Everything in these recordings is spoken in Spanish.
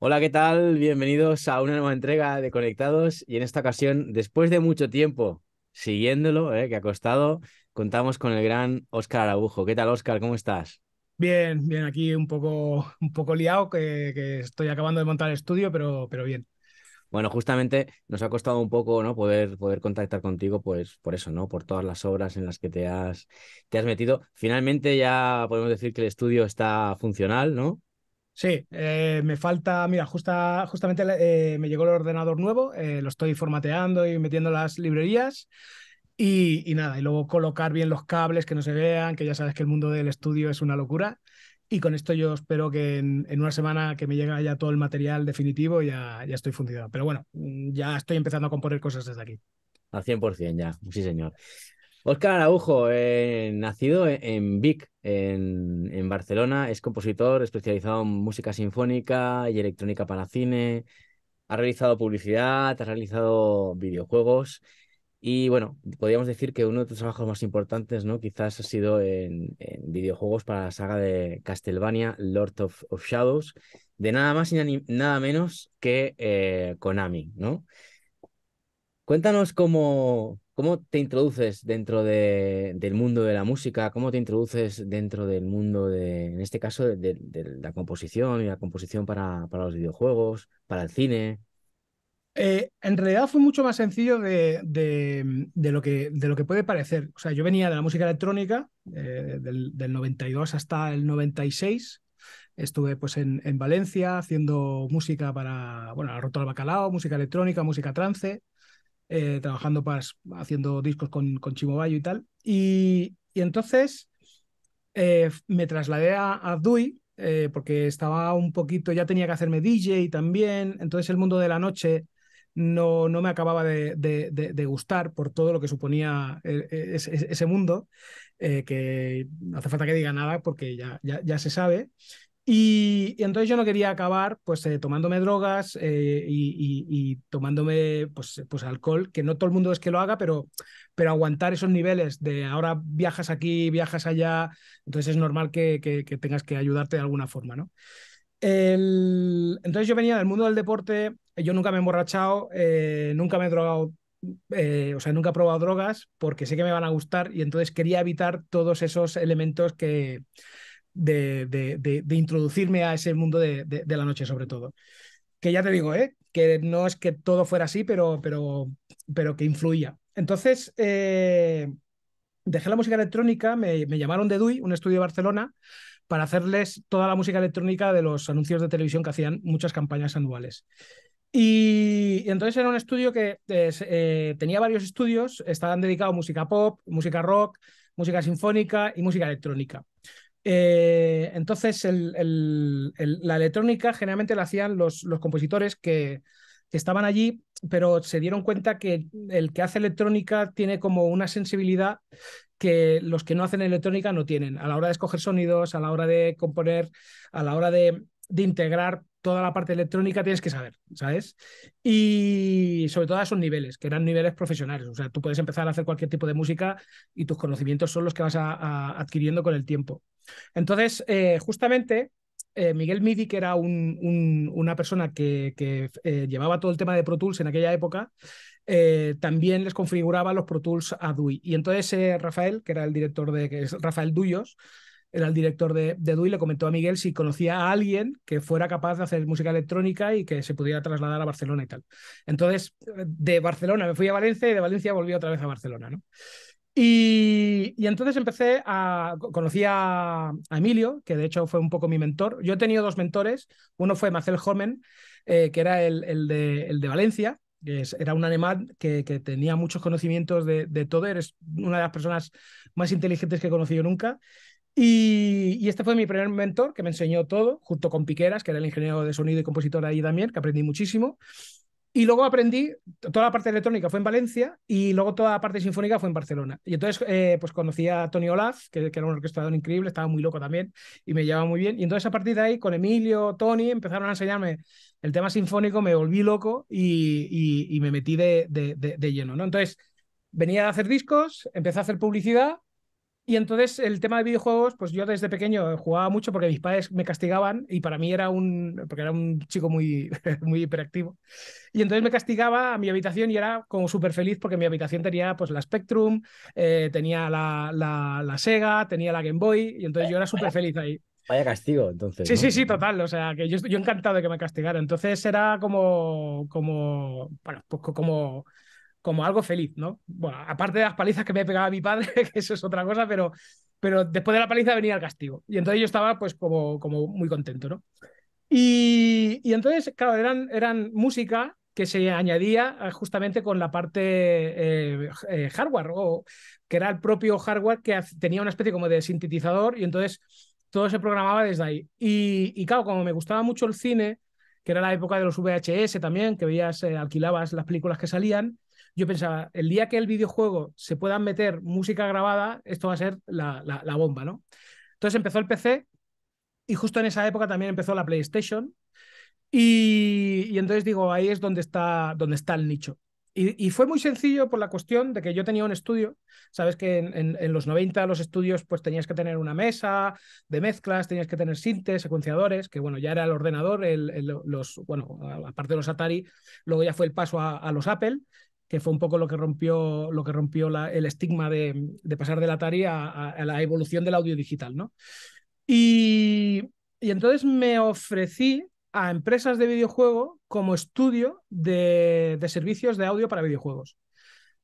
Hola, ¿qué tal? Bienvenidos a una nueva entrega de Conectados y en esta ocasión, después de mucho tiempo siguiéndolo, eh, que ha costado, contamos con el gran Óscar Arabujo. ¿Qué tal, Óscar? ¿Cómo estás? Bien, bien, aquí un poco, un poco liado, que, que, estoy acabando de montar el estudio, pero, pero bien. Bueno, justamente nos ha costado un poco ¿no? poder, poder contactar contigo, pues por eso, ¿no? Por todas las obras en las que te has, te has metido. Finalmente ya podemos decir que el estudio está funcional, ¿no? Sí, eh, me falta, mira, justa, justamente eh, me llegó el ordenador nuevo, eh, lo estoy formateando y metiendo las librerías. y, nada, y luego colocar bien los cables que no se vean, que ya sabes que el mundo del estudio es una locura. Y con esto yo espero que en, una semana que me llegue ya todo el material definitivo ya, ya estoy fundido. Pero bueno, ya estoy empezando a componer cosas desde aquí. Al 100% ya, sí señor. Óscar Araujo, eh, nacido en Vic, en, Barcelona, es compositor especializado en música sinfónica y electrónica para cine, ha realizado publicidad, ha realizado videojuegos y bueno, podríamos decir que uno de tus trabajos más importantes, ¿no? Quizás ha sido en, videojuegos para la saga de Castlevania, Lord of, Shadows, de nada más y nada menos que eh, Konami, ¿no? Cuéntanos cómo, cómo te introduces dentro del mundo de la música, cómo te introduces dentro del mundo de, en este caso, de, la composición y la composición para, para los videojuegos, para el cine. Eh, en realidad fue mucho más sencillo de, lo que, de lo que puede parecer. O sea, yo venía de la música electrónica eh, del, 92 hasta el 96. Estuve pues en, Valencia haciendo música para, bueno, la Rota al Bacalao, música electrónica, música trance, eh, trabajando para, pues, haciendo discos con, con Chimo Bayo y tal. Y, entonces me trasladé a, a DUI, porque estaba un poquito, ya tenía que hacerme DJ también, entonces el mundo de la noche no, no me acababa de, de, gustar por todo lo que suponía eh, eh, ese, mundo, eh, que no hace falta que diga nada porque ya, ya, ya se sabe. Y, entonces yo no quería acabar pues tomándome drogas y, tomándome pues, pues alcohol, que no todo el mundo es que lo haga, pero, pero aguantar esos niveles de ahora viajas aquí, viajas allá, entonces es normal que, que, que tengas que ayudarte de alguna forma, ¿no? El... Entonces yo venía del mundo del deporte, yo nunca me he emborrachado, eh, nunca me he drogado, eh, o sea, nunca he probado drogas porque sé que me van a gustar y entonces quería evitar todos esos elementos que de, introducirme a ese mundo de, la noche sobre todo. Que ya te digo, ¿eh? que no es que todo fuera así, pero, pero, pero que influía. Entonces, eh, dejé la música electrónica, me, me llamaron de DUI, un estudio de Barcelona, para hacerles toda la música electrónica de los anuncios de televisión que hacían muchas campañas anuales. Y, entonces era un estudio que eh, tenía varios estudios, estaban dedicados a música pop, música rock, música sinfónica y música electrónica. Eh, entonces, la electrónica generalmente la hacían los, los compositores que, estaban allí, pero se dieron cuenta que el que hace electrónica tiene como una sensibilidad que los que no hacen electrónica no tienen a la hora de escoger sonidos, a la hora de componer, a la hora de, de integrar toda la parte electrónica tienes que saber, ¿sabes? Y sobre todo a esos niveles, que eran niveles profesionales. O sea, tú puedes empezar a hacer cualquier tipo de música y tus conocimientos son los que vas a, adquiriendo con el tiempo. Entonces, eh, justamente, eh, Miguel Midi, que era una persona que, eh, llevaba todo el tema de Pro Tools en aquella época, también les configuraba los Pro Tools a DUI. Y entonces Rafael, que era el director de que es Rafael Duyos, era el director de, de Dui, le comentó a Miguel si conocía a alguien que fuera capaz de hacer música electrónica y que se pudiera trasladar a Barcelona y tal. Entonces, de Barcelona me fui a Valencia y de Valencia volví otra vez a Barcelona, ¿no? Y, entonces empecé a. Conocí a, Emilio, que de hecho fue un poco mi mentor. Yo he tenido dos mentores. Uno fue Marcel Homen, eh, que era el, el, de, Valencia, que era un alemán que, tenía muchos conocimientos de, de todo. Eres una de las personas más inteligentes que he conocido nunca. Y, este fue mi primer mentor que me enseñó todo, junto con Piqueras, que era el ingeniero de sonido y compositor ahí también, que aprendí muchísimo. Y luego aprendí, toda la parte electrónica fue en Valencia y luego toda la parte sinfónica fue en Barcelona. Y entonces eh, pues conocí a Tony Olaz, que, era un orquestador increíble, estaba muy loco también y me llevaba muy bien. Y entonces a partir de ahí, con Emilio, Tony, empezaron a enseñarme el tema sinfónico, me volví loco y, y, me metí de, de, lleno. ¿no? Entonces venía a hacer discos, empecé a hacer publicidad y entonces el tema de videojuegos, pues yo desde pequeño jugaba mucho porque mis padres me castigaban y para mí era un, porque era un chico muy, muy hiperactivo. Y entonces me castigaba a mi habitación y era como súper feliz porque mi habitación tenía pues la Spectrum, eh, tenía la, la, Sega, tenía la Game Boy y entonces yo era súper feliz ahí. Vaya castigo, entonces. Sí, sí, sí, total. O sea, que yo, yo encantado de que me castigara. Entonces era como, como, bueno, pues como como algo feliz, ¿no? Bueno, aparte de las palizas que me pegaba mi padre, que eso es otra cosa, pero, pero después de la paliza venía el castigo. Y entonces yo estaba pues como, como muy contento, ¿no? Y, entonces, claro, eran, eran música que se añadía eh, justamente con la parte eh, eh, hardware, o, que era el propio hardware que tenía una especie como de sintetizador y entonces todo se programaba desde ahí. Y, y claro, como me gustaba mucho el cine, que era la época de los VHS también, que veías, alquilabas las películas que salían, yo pensaba, el día que el videojuego se pueda meter música grabada, esto va a ser la, bomba, ¿no? Entonces empezó el PC y justo en esa época también empezó la PlayStation. Y, entonces digo, ahí es donde está, donde está el nicho. Y, fue muy sencillo por la cuestión de que yo tenía un estudio. Sabes que en, los 90 los estudios pues tenías que tener una mesa de mezclas, tenías que tener sintes, secuenciadores, que bueno, ya era el ordenador, los, bueno, aparte de los Atari, luego ya fue el paso a los Apple que fue un poco lo que rompió, lo que rompió el estigma de, pasar de la a, a, la evolución del audio digital, ¿no? Y, entonces me ofrecí a empresas de videojuego como estudio de, servicios de audio para videojuegos.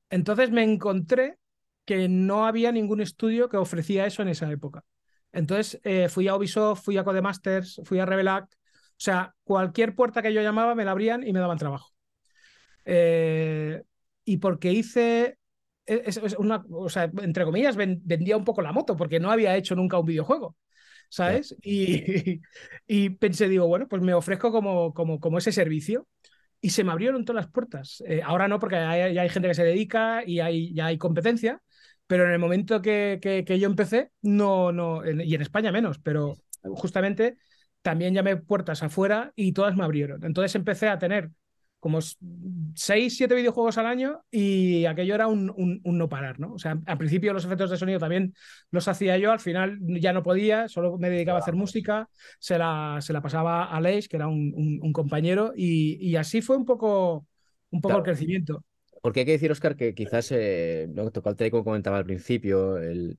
Entonces me encontré que no había ningún estudio que ofrecía eso en esa época. Entonces eh, fui a Ubisoft, fui a Codemasters, fui a Revelac. O sea, cualquier puerta que yo llamaba me la abrían y me daban trabajo. Eh, y porque hice, e, es, una, entre comillas, vendía un poco la moto porque no había hecho nunca un videojuego. ¿Sabes? Y, pensé, digo, bueno, pues me ofrezco como, como, como ese servicio y se me abrieron todas las puertas. Eh, ahora no, porque hay, ya hay gente que se dedica y hay, ya hay competencia, pero en el momento que, yo empecé, no, no, y en España menos, pero justamente también llamé puertas afuera y todas me abrieron. Entonces empecé a tener como 6, 7 videojuegos al año y aquello era un, un, no parar, ¿no? O sea, al principio los efectos de sonido también los hacía yo, al final ya no podía, solo me dedicaba a hacer música, se la, se la pasaba a Aleix, que era un, compañero, y, así fue un poco, un poco el crecimiento. Porque hay que decir, Oscar, que quizás, eh, lo que tocó el como comentaba al principio, el,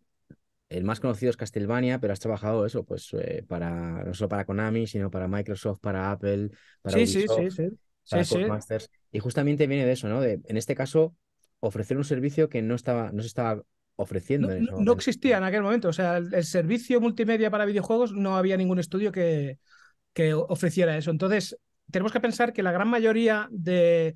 más conocido es Castlevania, pero has trabajado eso, pues eh, para no solo para Konami, sino para Microsoft, para Apple, para sí, Sí, sí, sí sí, Sí. Y justamente viene de eso, ¿no? De, en este caso, ofrecer un servicio que no, estaba, no se estaba ofreciendo. No, existía en aquel momento. O sea, el, servicio multimedia para videojuegos no había ningún estudio que, que ofreciera eso. Entonces, tenemos que pensar que la gran mayoría de...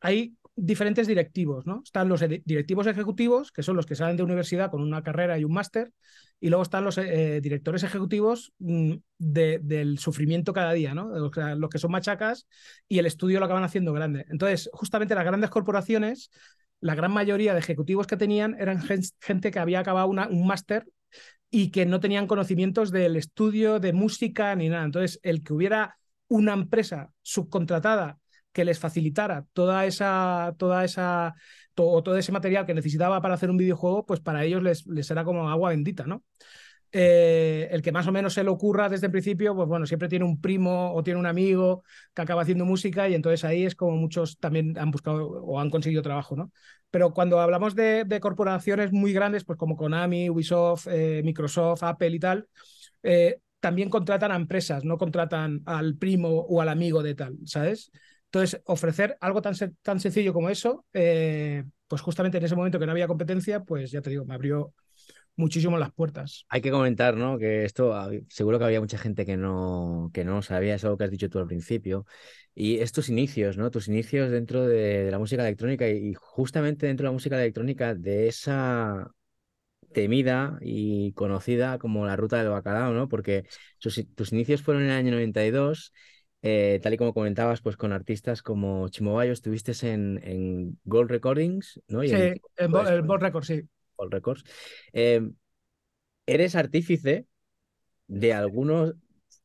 Hay diferentes directivos, ¿no? Están los directivos ejecutivos, que son los que salen de universidad con una carrera y un máster, y luego están los eh, directores ejecutivos mm, del sufrimiento cada día, ¿no? los que son machacas y el estudio lo acaban haciendo grande. Entonces, justamente las grandes corporaciones, la gran mayoría de ejecutivos que tenían eran gente que había acabado un máster y que no tenían conocimientos del estudio, de música, ni nada. Entonces, el que hubiera una empresa subcontratada que les facilitara toda esa, toda esa, todo ese material que necesitaba para hacer un videojuego, pues para ellos les, será como agua bendita, ¿no? Eh, el que más o menos se le ocurra desde el principio, pues bueno, siempre tiene un primo o tiene un amigo que acaba haciendo música y entonces ahí es como muchos también han buscado o han conseguido trabajo, ¿no? Pero cuando hablamos de, corporaciones muy grandes, pues como Konami, Ubisoft, eh, Microsoft, Apple y tal, eh, también contratan a empresas, no contratan al primo o al amigo de tal, ¿sabes? Entonces, ofrecer algo tan, tan sencillo como eso, eh, pues justamente en ese momento que no había competencia, pues ya te digo, me abrió muchísimo las puertas. Hay que comentar, ¿no? Que esto seguro que había mucha gente que no, que no sabía, eso algo que has dicho tú al principio. Y estos inicios, ¿no? Tus inicios dentro de, la música electrónica y, justamente dentro de la música electrónica de esa temida y conocida como la ruta del bacalao, ¿no? Porque tus inicios fueron en el año 92 eh, tal y como comentabas, pues con artistas como Chimobayo, estuviste en, Gold Recordings, ¿no? sí, este en, Gold Records, sí. Gold Records. Eh, eres artífice de algunos.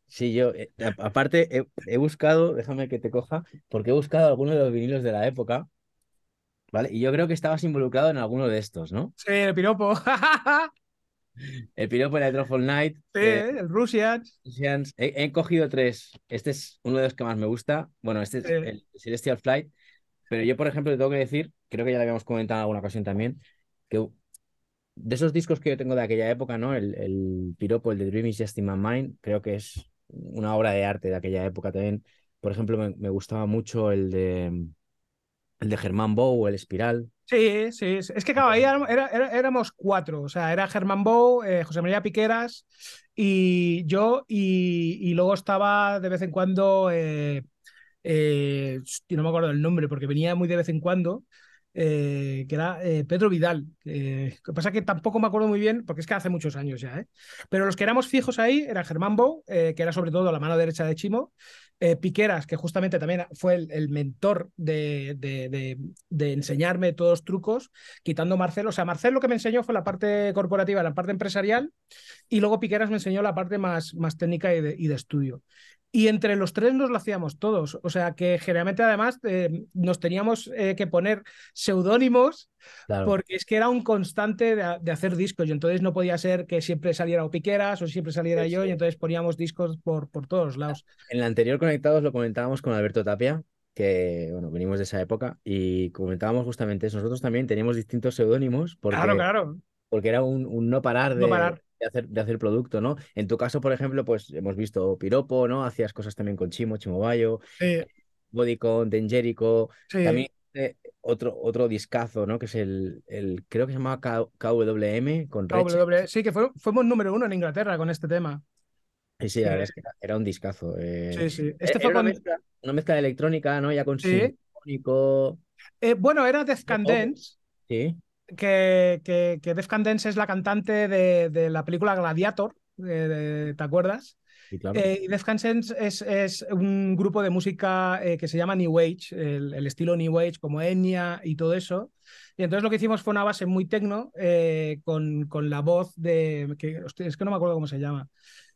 Sí, yo, eh, aparte, he, buscado, déjame que te coja, porque he buscado algunos de los vinilos de la época, ¿vale? Y yo creo que estabas involucrado en alguno de estos, ¿no? Sí, el piropo. El piropo era de Truffle Knight. Sí, eh, el Russians. He, cogido tres. Este es uno de los que más me gusta. Bueno, este es el Celestial Flight. Pero yo, por ejemplo, tengo que decir, creo que ya lo habíamos comentado en alguna ocasión también, que de esos discos que yo tengo de aquella época, ¿no? El, el piropo, el de Dream is Just in My Mind, creo que es una obra de arte de aquella época también. Por ejemplo, me gustaba mucho el de el de Germán Bow, el Espiral. Sí, sí, Es que, claro, ahí éramos cuatro. O sea, era Germán Bow, eh, José María Piqueras y yo. Y, luego estaba de vez en cuando. Eh, eh, no me acuerdo el nombre porque venía muy de vez en cuando. Eh, que era eh, Pedro Vidal. lo que pasa es que tampoco me acuerdo muy bien, porque es que hace muchos años ya, ¿eh? pero los que éramos fijos ahí eran Germán Bou, que era sobre todo la mano derecha de Chimo, Piqueras, que justamente también fue el, mentor de, enseñarme todos los trucos, quitando Marcelo. O sea, Marcelo lo que me enseñó fue la parte corporativa, la parte empresarial, y luego Piqueras me enseñó la parte más, más técnica y de, estudio. Y entre los tres nos lo hacíamos todos. O sea que generalmente además eh, nos teníamos eh, que poner seudónimos porque es que era un constante de, hacer discos. Y entonces no podía ser que siempre saliera o Piqueras o siempre saliera yo. Y entonces poníamos discos por, por todos lados. En la anterior Conectados lo comentábamos con Alberto Tapia, que bueno, venimos de esa época y comentábamos justamente eso. Nosotros también teníamos distintos seudónimos porque, claro, claro. porque era un, un no parar de... No parar de hacer, producto, ¿no? En tu caso, por ejemplo, pues hemos visto Piropo, ¿no? Hacías cosas también con Chimo, Chimobayo, sí. Bodicon, Dengerico, también eh, otro, otro discazo, ¿no? Que es el, el creo que se llamaba KWM con KW, Sí, que fuimos número uno en Inglaterra con este tema. Sí, eh, sí, la verdad es que era, un discazo. Eh, sí, sí. Este fue una, mezcla, una, mezcla, de electrónica, ¿no? Ya con sí. bueno, era Death Sí que, que, Def Candence es la cantante de, la película Gladiator, ¿te acuerdas? Eh, y Def Candence es, un grupo de música eh, que se llama New Age, el, estilo New Age como Enya y todo eso. Y entonces lo que hicimos fue una base muy tecno eh, con, la voz de... Que, es que no me acuerdo cómo se llama.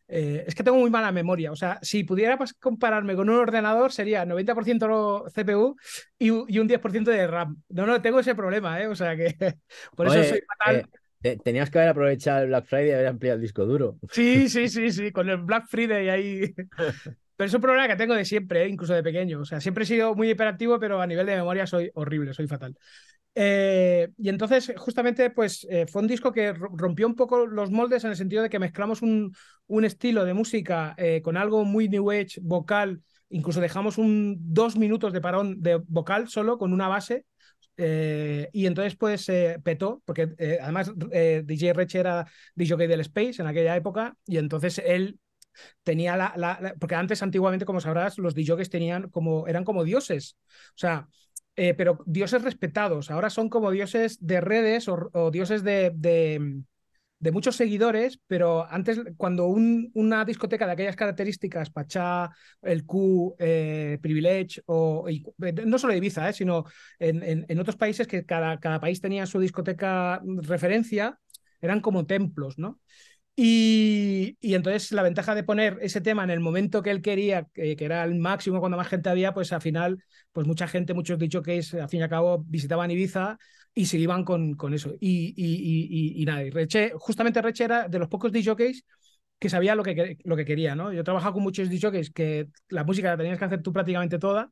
Eh, es que tengo muy mala memoria. O sea, si pudiera compararme con un ordenador, sería 90% CPU y, un 10% de RAM. No, no, tengo ese problema, ¿eh? O sea que por eso soy fatal. Eh, tenías que haber aprovechado el Black Friday y haber ampliado el disco duro. Sí, sí, sí, sí, con el Black Friday ahí. Pero es un problema que tengo de siempre, ¿eh? incluso de pequeño. O sea, siempre he sido muy hiperactivo, pero a nivel de memoria soy horrible, soy fatal. Eh, y entonces, justamente, pues eh, fue un disco que rompió un poco los moldes en el sentido de que mezclamos un, un estilo de música eh, con algo muy new age, vocal, incluso dejamos un dos minutos de parón de vocal solo con una base. y entonces pues petó, porque además DJ Rech era DJ del Space en aquella época y entonces él tenía la, la, la, porque antes antiguamente como sabrás los DJs tenían como eran como dioses o sea eh, pero dioses respetados. Ahora son como dioses de redes o, dioses de, muchos seguidores, pero antes, cuando una discoteca de aquellas características, Pachá, el Q, eh, Privilege, o, eh, no solo Ibiza, eh, sino en, otros países que cada, cada país tenía su discoteca referencia, eran como templos, ¿no? Y, y entonces la ventaja de poner ese tema en el momento que él quería, eh, que, era el máximo cuando más gente había, pues al final, pues mucha gente, muchos dicho que es, al fin y al cabo, visitaban Ibiza y se iban con, con eso. Y, y, y, y Reche, justamente Reche era de los pocos DJs que sabía lo que, lo que quería, ¿no? Yo he trabajado con muchos DJs que la música la tenías que hacer tú prácticamente toda,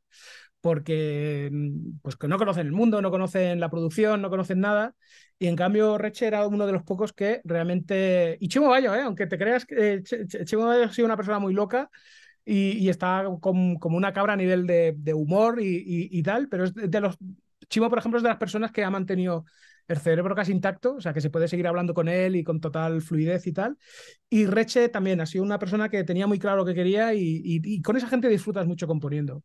porque mm, pues que no conocen el mundo, no conocen la producción, no conocen nada. Y en cambio, Reche era uno de los pocos que realmente. Y Chimo Bayo, ¿eh? aunque te creas que Chimo Bayo ha sido una persona muy loca y, está como una cabra a nivel de, humor y, y, tal, pero es de los. Chimo, por ejemplo, es de las personas que ha mantenido el cerebro casi intacto, o sea que se puede seguir hablando con él y con total fluidez y tal. Y Reche también ha sido una persona que tenía muy claro lo que quería y, con esa gente disfrutas mucho componiendo,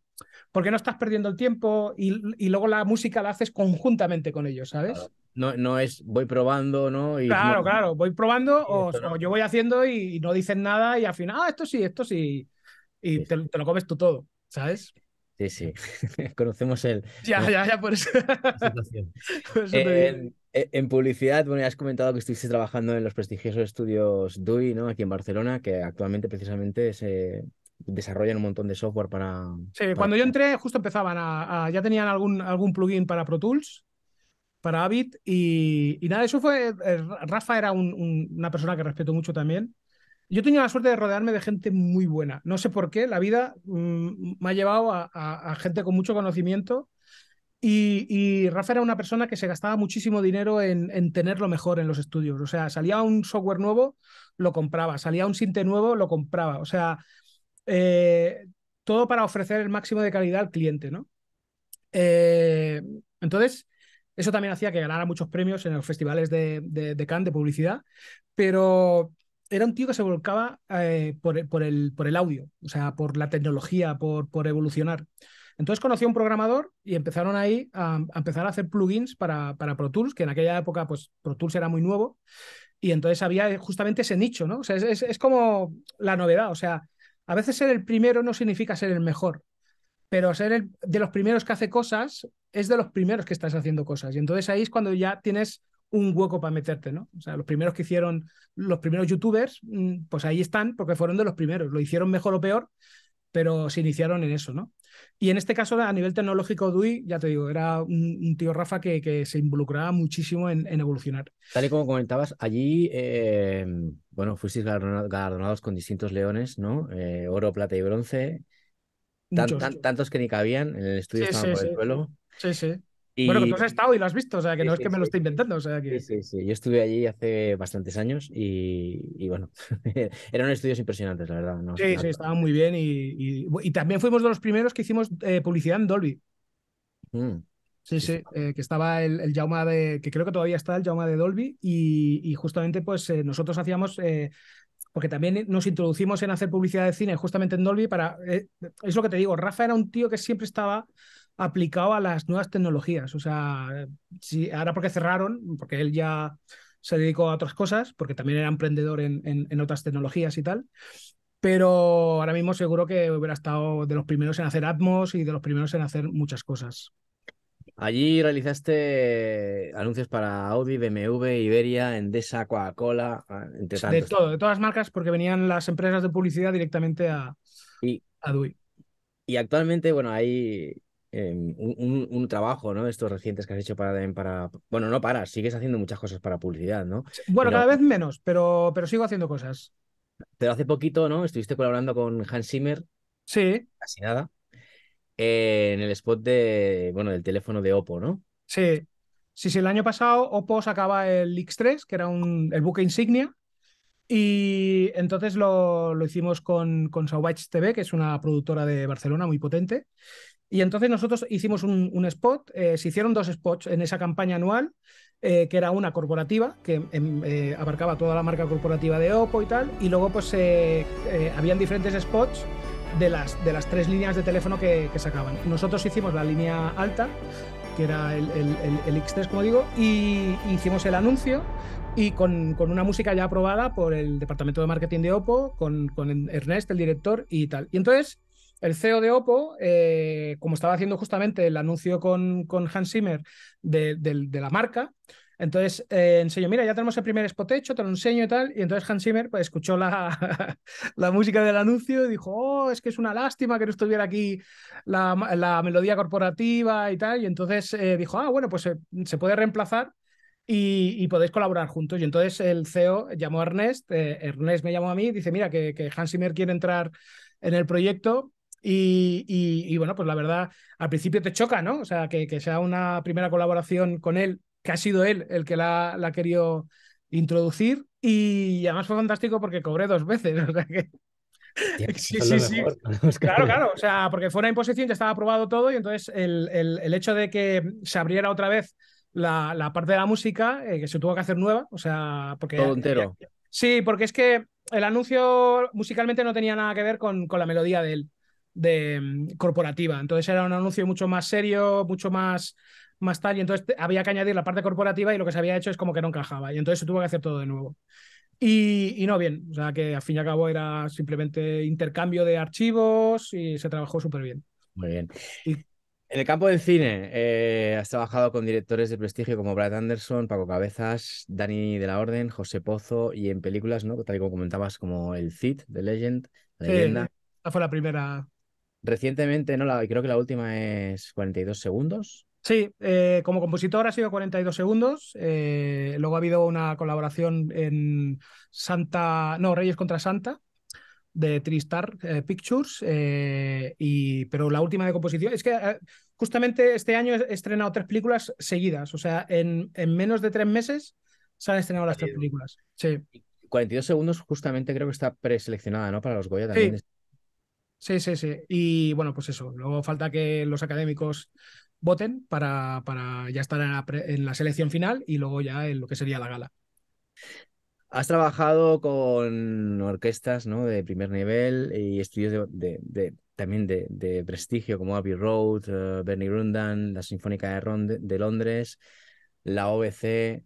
porque no estás perdiendo el tiempo y, luego la música la haces conjuntamente con ellos, ¿sabes? No, no es voy probando, ¿no? Y claro, claro, voy probando o, yo voy haciendo y, no dicen nada y al final, ah, esto sí, esto sí, y te lo comes tú todo, ¿sabes? Sí, sí. Conocemos el. Ya, ya, ya, por eso. Eh, eh, en, publicidad, bueno, ya has comentado que estuviste trabajando en los prestigiosos estudios DUI, ¿no? Aquí en Barcelona, que actualmente precisamente se desarrollan un montón de software para. Sí, cuando yo entré, justo empezaban a, ya tenían algún, algún plugin para Pro Tools, para Avid, y, y nada, eso fue. Eh, Rafa era una persona que respeto mucho también. Yo tenía la suerte de rodearme de gente muy buena. No sé por qué, la vida mm, me ha llevado a, gente con mucho conocimiento. Y, y, Rafa era una persona que se gastaba muchísimo dinero en, tenerlo mejor en los estudios. O sea, salía un software nuevo, lo compraba. Salía un sinte nuevo, lo compraba. O sea, eh, todo para ofrecer el máximo de calidad al cliente, ¿no? Eh, entonces, eso también hacía que ganara muchos premios en los festivales de, de, de Cannes de publicidad, pero era un tío que se volcaba eh, e, por, el, por el audio, o sea, por la tecnología, por, por evolucionar. Entonces conocí a un programador y empezaron ahí a, empezar a hacer plugins para, para, Pro Tools, que en aquella época pues Pro Tools era muy nuevo y entonces había eh, justamente ese nicho, ¿no? O sea, es, es como la novedad, o sea, a veces ser el primero no significa ser el mejor, pero ser el, de los primeros que hace cosas es de los primeros que estás haciendo cosas. Y entonces ahí es cuando ya tienes un hueco para meterte, ¿no? O sea, los primeros que hicieron, los primeros youtubers, mm, pues ahí están porque fueron de los primeros, lo hicieron mejor o peor, pero se iniciaron en eso, ¿no? Y en este caso, a nivel tecnológico, Dui, ya te digo, era un, tío Rafa que, que, se involucraba muchísimo en, evolucionar. Tal y como comentabas, allí, em, bueno, fuisteis galardonados con distintos leones, ¿no? Eh, oro, plata y bronce. tantos que ni cabían, en el estudio el Sí, sí. Bueno, que tú has estado y lo has visto, o sea, que no es que me lo esté inventando. sea, Sí, sí, sí. Yo estuve allí hace bastantes años y, bueno, eran estudios impresionantes, la verdad. sí, sí, estaban muy bien y, también fuimos de los primeros que hicimos eh, publicidad en Dolby. Mm. Sí, sí, eh, que estaba el, el de, que creo que todavía está el Jauma de Dolby y, justamente pues eh, nosotros hacíamos, porque también nos introducimos en hacer publicidad de cine justamente en Dolby para, es lo que te digo, Rafa era un tío que siempre estaba aplicado a las nuevas tecnologías. O sea, ahora porque cerraron, porque él ya se dedicó a otras cosas, porque también era emprendedor en, otras tecnologías y tal. Pero ahora mismo seguro que hubiera estado de los primeros en hacer Atmos y de los primeros en hacer muchas cosas. Allí realizaste anuncios para Audi, BMW, Iberia, Endesa, Coca-Cola, ah, entre tantos. De todo, de todas las marcas, porque venían las empresas de publicidad directamente a, y, Dui. Y actualmente, bueno, hay Em, un, trabajo, ¿no? Estos recientes que has hecho para para. Bueno, no para, sigues haciendo muchas cosas para publicidad, ¿no? Bueno, cada vez menos, pero, pero sigo haciendo cosas. Pero hace poquito, ¿no? Estuviste colaborando con Hans Zimmer. Sí. Casi nada. Eh, en el spot de, bueno, del teléfono de Oppo, ¿no? Sí. Sí, sí, el año pasado Oppo sacaba el X3, que era el buque insignia. Y entonces lo, hicimos con, con Sauvage TV, que es una productora de Barcelona muy potente. Y entonces nosotros hicimos un, spot, eh, se hicieron dos spots en esa campaña anual, eh, que era una corporativa, que em, em, eh, abarcaba toda la marca corporativa de Oppo y tal, y luego pues habían diferentes spots de las, de las tres líneas de teléfono que, sacaban. Nosotros hicimos la línea alta, que era el, el, el X3, como digo, y hicimos el anuncio y con, con, una música ya aprobada por el departamento de marketing de Oppo, con, con Ernest, el director y tal. Y entonces el CEO de Oppo, eh, como estaba haciendo justamente el anuncio con, con Hans Zimmer de, la marca, entonces eh, enseñó, mira, ya tenemos el primer spot hecho, te lo enseño y tal. Y entonces Hans Zimmer pues, escuchó la, música del anuncio y dijo, oh, es que es una lástima que no estuviera aquí la, melodía corporativa y tal. Y entonces eh, dijo, ah, bueno, pues se puede reemplazar y, podéis colaborar juntos. Y entonces el CEO llamó a Ernest, Ernest me llamó a mí, dice, mira, que, que Hans Zimmer quiere entrar en el proyecto y, bueno, pues la verdad, al principio te choca, ¿no? O sea, que, sea una primera colaboración con él, que ha sido él el que la, ha querido introducir. Y además fue fantástico porque cobré dos veces. Pues sí, sí, sí. Claro, claro. O sea, porque fue una imposición, ya estaba aprobado todo y entonces el, hecho de que se abriera otra vez la, parte de la música, eh, que se tuvo que hacer nueva, o sea, porque... Todo entero. sí, porque es que el anuncio musicalmente no tenía nada que ver con, con la melodía de él de, mm, corporativa. Entonces era un anuncio mucho más serio, mucho más, más tal, y entonces había que añadir la parte corporativa y lo que se había hecho es como que no encajaba, y entonces se tuvo que hacer todo de nuevo. Y, no bien, o sea que al fin y al cabo era simplemente intercambio de archivos y se trabajó súper bien. Muy bien. En el campo del cine, eh, has trabajado con directores de prestigio como Brad Anderson, Paco Cabezas, Dani de la Orden, José Pozo y en películas, ¿no? Tal y como comentabas, como El Cid, The Legend, La Leyenda. fue la primera Recientemente, ¿no? La, creo que la última es 42 segundos. Sí, eh, como compositor ha sido 42 segundos. Eh, luego ha habido una colaboración en Santa, no, Reyes contra Santa de Tristar eh, Pictures, y, pero la última de composición es que justamente este año he estrenado tres películas seguidas, o sea, en, menos de tres meses se han estrenado las tres películas. Sí. 42 segundos justamente creo que está preseleccionada, ¿no? Para los Goya también. Sí, sí, sí. Y bueno, pues eso. Luego falta que los académicos voten para, para ya estar en la, selección final y luego ya en lo que sería la gala. Has trabajado con orquestas ¿no? de primer nivel y estudios de, también de, prestigio como Abbey Road, eh, Bernie Rundan, la Sinfónica de, Londres, la OBC.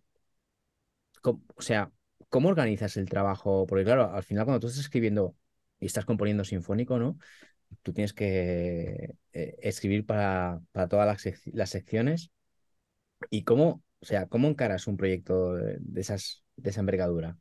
o sea, ¿cómo organizas el trabajo? Porque claro, al final cuando tú estás escribiendo y estás componiendo sinfónico, ¿no? Tú tienes que eh, escribir para, todas las, secciones. ¿Y cómo, o sea, cómo encaras un proyecto de, esas, de esa envergadura?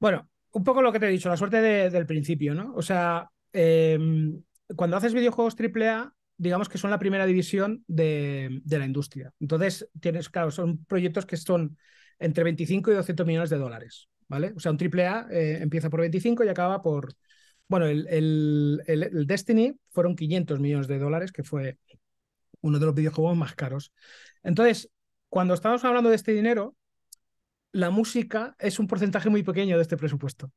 Bueno, un poco lo que te he dicho, la suerte del principio, ¿no? O sea, em, cuando haces videojuegos AAA, digamos que son la primera división de, la industria. Entonces, tienes, claro, son proyectos que son entre 25 y 200 millones de dólares, ¿vale? O sea, un AAA eh, empieza por 25 y acaba por, bueno, el, Destiny fueron 500 millones de dólares, que fue uno de los videojuegos más caros. Entonces, cuando estamos hablando de este dinero, la música es un porcentaje muy pequeño de este presupuesto.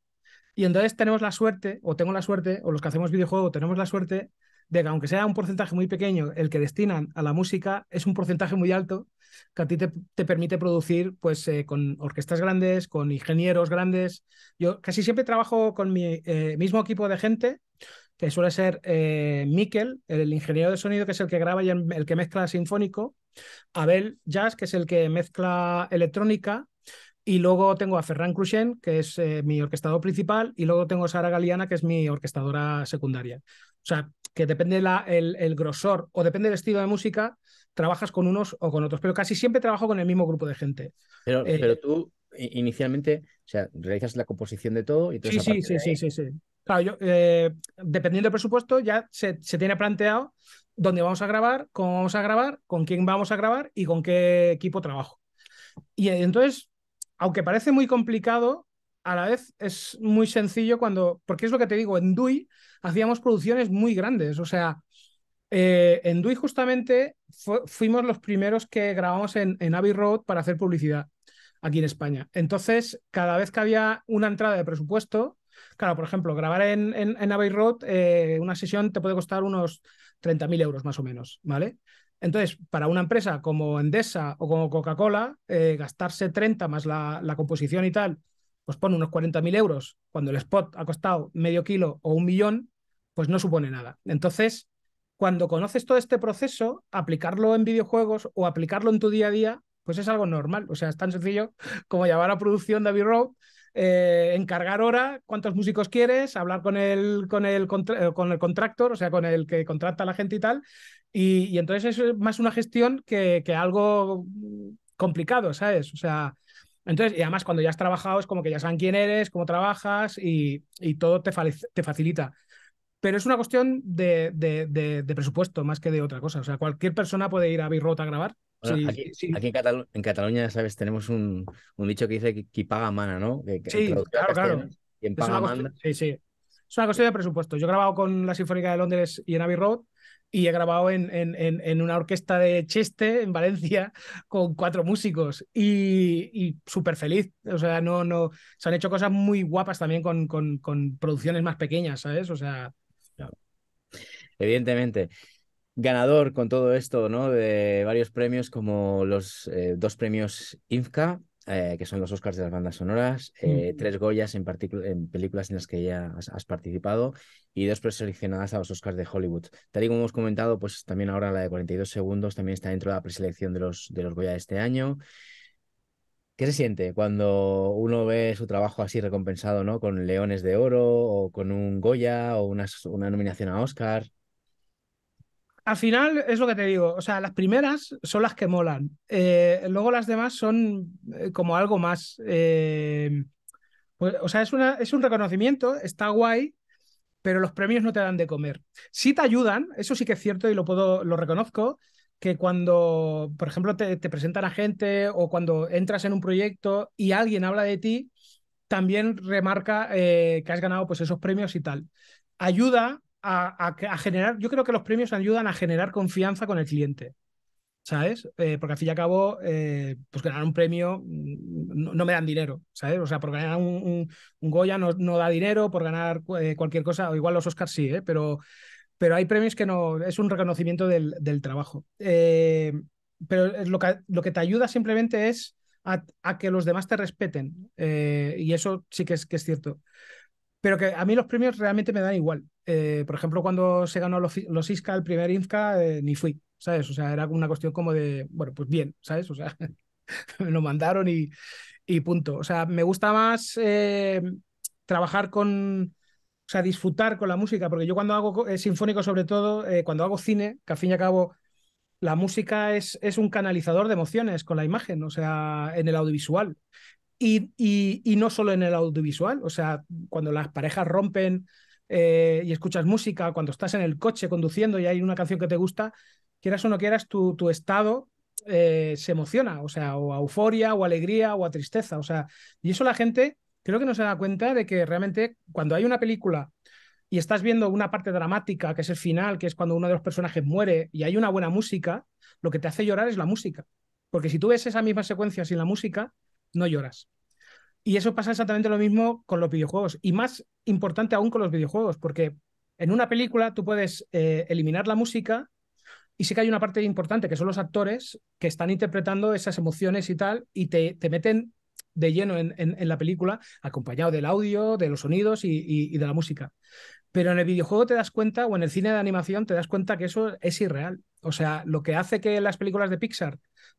Y entonces tenemos la suerte, o tengo la suerte, o los que hacemos videojuegos tenemos la suerte de que aunque sea un porcentaje muy pequeño el que destinan a la música, es un porcentaje muy alto que a ti te, permite producir pues eh, con orquestas grandes, con ingenieros grandes. Yo casi siempre trabajo con mi eh, mismo equipo de gente, que suele ser eh, Mikel el ingeniero de sonido, que es el que graba y el que mezcla sinfónico, Abel Jazz, que es el que mezcla electrónica, y luego tengo a Ferran Cruchen, que es eh, mi orquestador principal, y luego tengo a Sara Galiana, que es mi orquestadora secundaria. O sea, que depende la, el, grosor o depende del estilo de música, trabajas con unos o con otros, pero casi siempre trabajo con el mismo grupo de gente. Pero, eh, pero tú inicialmente, o sea, realizas la composición de todo y sí, sí, sí, sí, sí, sí, dependiendo del presupuesto, ya se, se, tiene planteado dónde vamos a grabar, cómo vamos a grabar, con quién vamos a grabar y con qué equipo trabajo. Y entonces aunque parece muy complicado, a la vez es muy sencillo cuando, porque es lo que te digo, en DUI hacíamos producciones muy grandes, o sea, eh, en DUI justamente fuimos los primeros que grabamos en, Abbey Road para hacer publicidad aquí en España. Entonces, cada vez que había una entrada de presupuesto, claro, por ejemplo, grabar en, en, Abbey Road eh, una sesión te puede costar unos 30.000 euros más o menos, ¿vale? Entonces, para una empresa como Endesa o como Coca-Cola, eh, gastarse 30 más la, composición y tal, pues pone unos 40.000 euros cuando el spot ha costado medio kilo o un millón, pues no supone nada. Entonces, cuando conoces todo este proceso, aplicarlo en videojuegos o aplicarlo en tu día a día, pues es algo normal. O sea, es tan sencillo como llevar a producción David Rowe. Eh, encargar hora, cuántos músicos quieres, hablar con el, con el, eh, con el contractor, o sea, con el que contrata la gente y tal. Y, entonces es más una gestión que, que algo complicado, ¿sabes? O sea, entonces, y además cuando ya has trabajado es como que ya saben quién eres, cómo trabajas y, todo te, te, facilita. Pero es una cuestión de, presupuesto más que de otra cosa. O sea, cualquier persona puede ir a birrota a grabar aquí, en, Cataluña, ¿sabes? Tenemos un, dicho que dice que, paga mana, ¿no? sí, claro, claro. Quien paga Sí, sí. Es una cuestión de presupuesto. Yo he grabado con la Sinfónica de Londres y en Abbey Road y he grabado en, en, una orquesta de Cheste, en Valencia, con cuatro músicos y, súper feliz. O sea, no, no, se han hecho cosas muy guapas también con, con, producciones más pequeñas, ¿sabes? O sea... Evidentemente ganador con todo esto, ¿no? De varios premios como los eh, dos premios INFCA, eh, que son los Oscars de las bandas sonoras, eh, tres Goyas en, películas en las que ya has, participado y dos preseleccionadas a los Oscars de Hollywood. Tal y como hemos comentado, pues también ahora la de 42 segundos también está dentro de la preselección de los, de los Goya de este año. ¿Qué se siente cuando uno ve su trabajo así recompensado, ¿no? Con Leones de Oro o con un Goya o una, una nominación a Oscar? Al final es lo que te digo, o sea, las primeras son las que molan, eh, luego las demás son eh, como algo más, eh, pues, o sea, es, es un reconocimiento, está guay, pero los premios no te dan de comer. Sí te ayudan, eso sí que es cierto y lo puedo, lo reconozco, que cuando, por ejemplo, te, presentan a gente o cuando entras en un proyecto y alguien habla de ti, también remarca que has ganado pues esos premios y tal. Ayuda, a, generar, yo creo que los premios ayudan a generar confianza con el cliente. ¿Sabes? Eh, porque al fin y al cabo, eh, pues ganar un premio mm, no, me dan dinero, ¿sabes? O sea, por ganar un, Goya no, da dinero, por ganar eh, cualquier cosa, o igual los Oscars sí, pero, pero hay premios que no, es un reconocimiento del, trabajo. pero lo que, lo que te ayuda simplemente es a, a que los demás te respeten, y eso sí que es, que es cierto. Pero que a mí los premios realmente me dan igual, eh, por ejemplo, cuando se ganó los, los ISCA, el primer Isca, eh, ni fui, ¿sabes? O sea, era una cuestión como de, bueno, pues bien, ¿sabes? O sea, me lo mandaron y, y, punto. O sea, me gusta más eh, trabajar con, o sea, disfrutar con la música, porque yo cuando hago sinfónico, sobre todo, cuando hago cine, que al fin y al cabo la música es, es un canalizador de emociones con la imagen, o sea, en el audiovisual. Y, y, y no solo en el audiovisual, o sea, cuando las parejas rompen eh, y escuchas música, cuando estás en el coche conduciendo y hay una canción que te gusta, quieras o no quieras, tu, estado eh, se emociona, o sea, o a euforia, o alegría, o a tristeza, o sea, y eso la gente creo que no se da cuenta de que realmente cuando hay una película y estás viendo una parte dramática, que es el final, que es cuando uno de los personajes muere, y hay una buena música, lo que te hace llorar es la música. Porque si tú ves esa misma secuencia sin la música, no lloras. Y eso pasa exactamente lo mismo con los videojuegos. Y más importante aún con los videojuegos, porque en una película tú puedes eh, eliminar la música y sí que hay una parte importante, que son los actores que están interpretando esas emociones y tal, y te, meten de lleno en, la película, acompañado del audio, de los sonidos y, de la música. Pero en el videojuego te das cuenta, o en el cine de animación, te das cuenta que eso es irreal. O sea, lo que hace que las películas de Pixar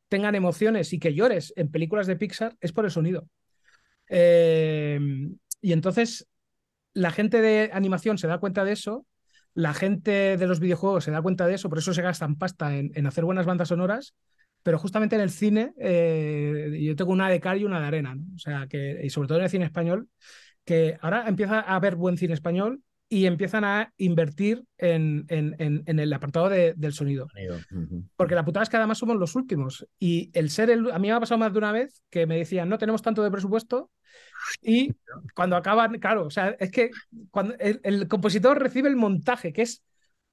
tengan emociones y que llores en películas de Pixar es por el sonido. Em, y entonces la gente de animación se da cuenta de eso, la gente de los videojuegos se da cuenta de eso, por eso se gastan pasta en, hacer buenas bandas sonoras, pero justamente en el cine eh, yo tengo una de cal y una de arena, o sea que, y sobre todo en el cine español, que ahora empieza a haber buen cine español, y empiezan a invertir en, en, el apartado del sonido. Porque la putada es que además somos los últimos. Y el ser A mí me ha pasado más de una vez que me decían, no tenemos tanto de presupuesto. Y cuando acaban, claro, o sea, es que cuando el, compositor recibe el montaje, que es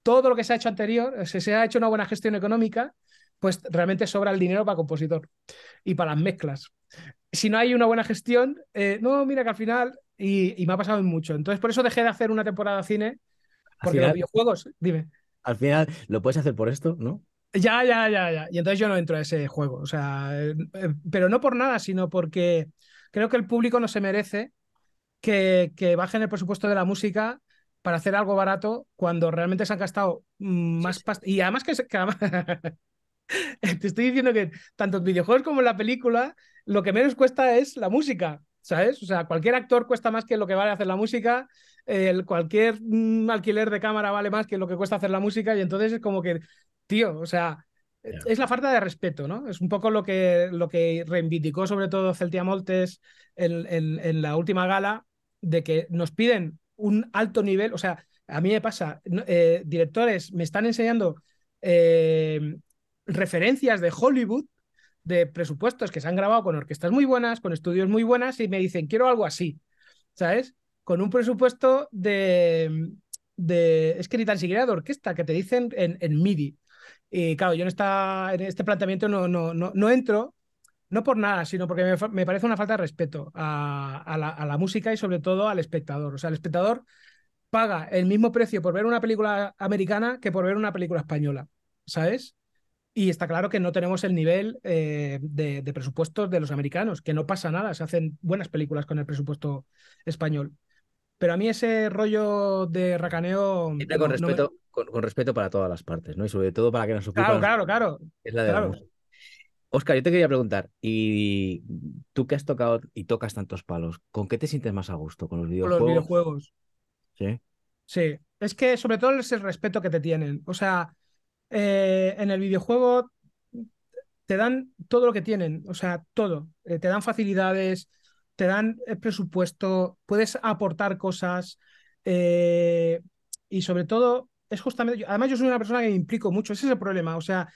todo lo que se ha hecho anterior, si se ha hecho una buena gestión económica, pues realmente sobra el dinero para compositor y para las mezclas. Si no hay una buena gestión, eh, no, mira que al final y, me ha pasado mucho. Entonces, por eso dejé de hacer una temporada de cine, porque los videojuegos, dime. Al final, lo puedes hacer por esto, ¿no? Ya, ya, ya, ya. Y entonces yo no entro a ese juego. O sea, eh, eh, pero no por nada, sino porque creo que el público no se merece que, bajen el presupuesto de la música para hacer algo barato cuando realmente se han gastado mm, más Y además que, además... te estoy diciendo que tanto en videojuegos como en la película, lo que menos cuesta es la música. ¿sabes? O sea, cualquier actor cuesta más que lo que vale hacer la música, el, cualquier mm, alquiler de cámara vale más que lo que cuesta hacer la música, y entonces es como que, tío, o sea, es la falta de respeto, ¿no? Es un poco lo que, lo que reivindicó sobre todo Celtia Moltes en, la última gala, de que nos piden un alto nivel, o sea, a mí me pasa, eh, directores me están enseñando eh, referencias de Hollywood de presupuestos que se han grabado con orquestas muy buenas, con estudios muy buenas, y me dicen, quiero algo así, ¿sabes? Con un presupuesto de, de es que ni tan siquiera de orquesta, que te dicen en, MIDI. Y claro, yo en, esta, en este planteamiento no, no, no, no entro, no por nada, sino porque me, parece una falta de respeto la, a la música y sobre todo al espectador. O sea, el espectador paga el mismo precio por ver una película americana que por ver una película española, ¿sabes? Y está claro que no tenemos el nivel eh, de, presupuestos de los americanos, que no pasa nada, se hacen buenas películas con el presupuesto español. Pero a mí ese rollo de racaneo... con, respeto, con, respeto para todas las partes, ¿no? Y sobre todo para que nos Claro, claro, claro. Es la de Oscar, yo te quería preguntar, y tú que has tocado y tocas tantos palos, ¿con qué te sientes más a gusto? ¿Con los videojuegos? Con los videojuegos. Sí. Sí. Es que sobre todo es el respeto que te tienen. O sea, eh, en el videojuego te dan todo lo que tienen, o sea, todo. Eh, te dan facilidades, te dan eh, presupuesto, puedes aportar cosas y sobre todo es justamente, además yo soy una persona que me implico mucho, ese es el problema, o sea,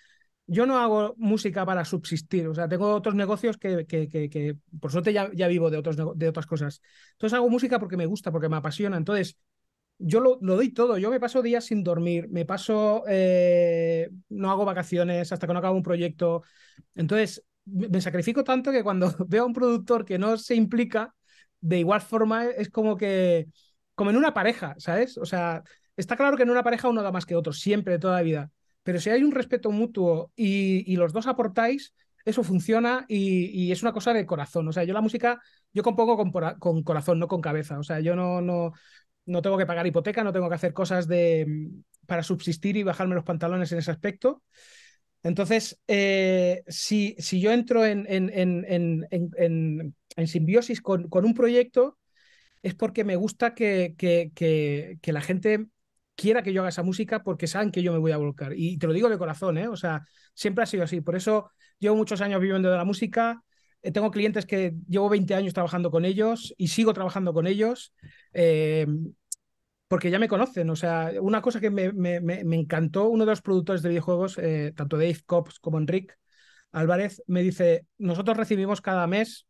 yo no hago música para subsistir, o sea, tengo otros negocios que, que, que, por suerte ya, ya, vivo de, otros, de otras cosas. Entonces hago música porque me gusta, porque me apasiona, entonces yo lo, doy todo. Yo me paso días sin dormir, me paso, eh, no hago vacaciones hasta que no acabo un proyecto. Entonces, me sacrifico tanto que cuando veo a un productor que no se implica, de igual forma es como que, como en una pareja, ¿sabes? O sea, está claro que en una pareja uno da más que otro, siempre, toda la vida. Pero si hay un respeto mutuo y, los dos aportáis, eso funciona y, es una cosa de corazón. O sea, yo la música, yo compongo con, corazón, no con cabeza. O sea, yo no, no, no tengo que pagar hipoteca, no tengo que hacer cosas de, mm, para subsistir y bajarme los pantalones en ese aspecto. Entonces, eh, si, si, yo entro en, en, simbiosis con, un proyecto, es porque me gusta que, que, la gente quiera que yo haga esa música porque saben que yo me voy a volcar. Y te lo digo de corazón, ¿eh? O sea, siempre ha sido así. Por eso llevo muchos años viviendo de la música, eh, tengo clientes que llevo 20 años trabajando con ellos y sigo trabajando con ellos. Eh, porque ya me conocen, o sea, una cosa que me, encantó, uno de los productores de videojuegos, eh, tanto Dave Cops como Enrique Álvarez, me dice, nosotros recibimos cada mes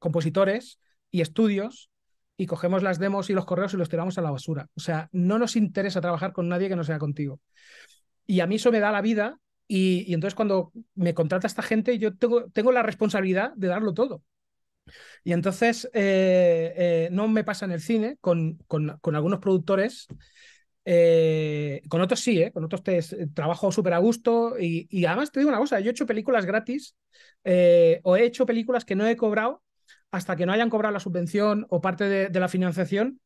compositores y estudios y cogemos las demos y los correos y los tiramos a la basura. O sea, no nos interesa trabajar con nadie que no sea contigo. Y a mí eso me da la vida y, entonces cuando me contrata esta gente, yo tengo, la responsabilidad de darlo todo. Y entonces eh, eh, no me pasa en el cine con, algunos productores. Eh, con otros sí, con otros trabajo súper a gusto y, además te digo una cosa, yo he hecho películas gratis o he hecho películas que no he cobrado hasta que no hayan cobrado la subvención o parte de la financiación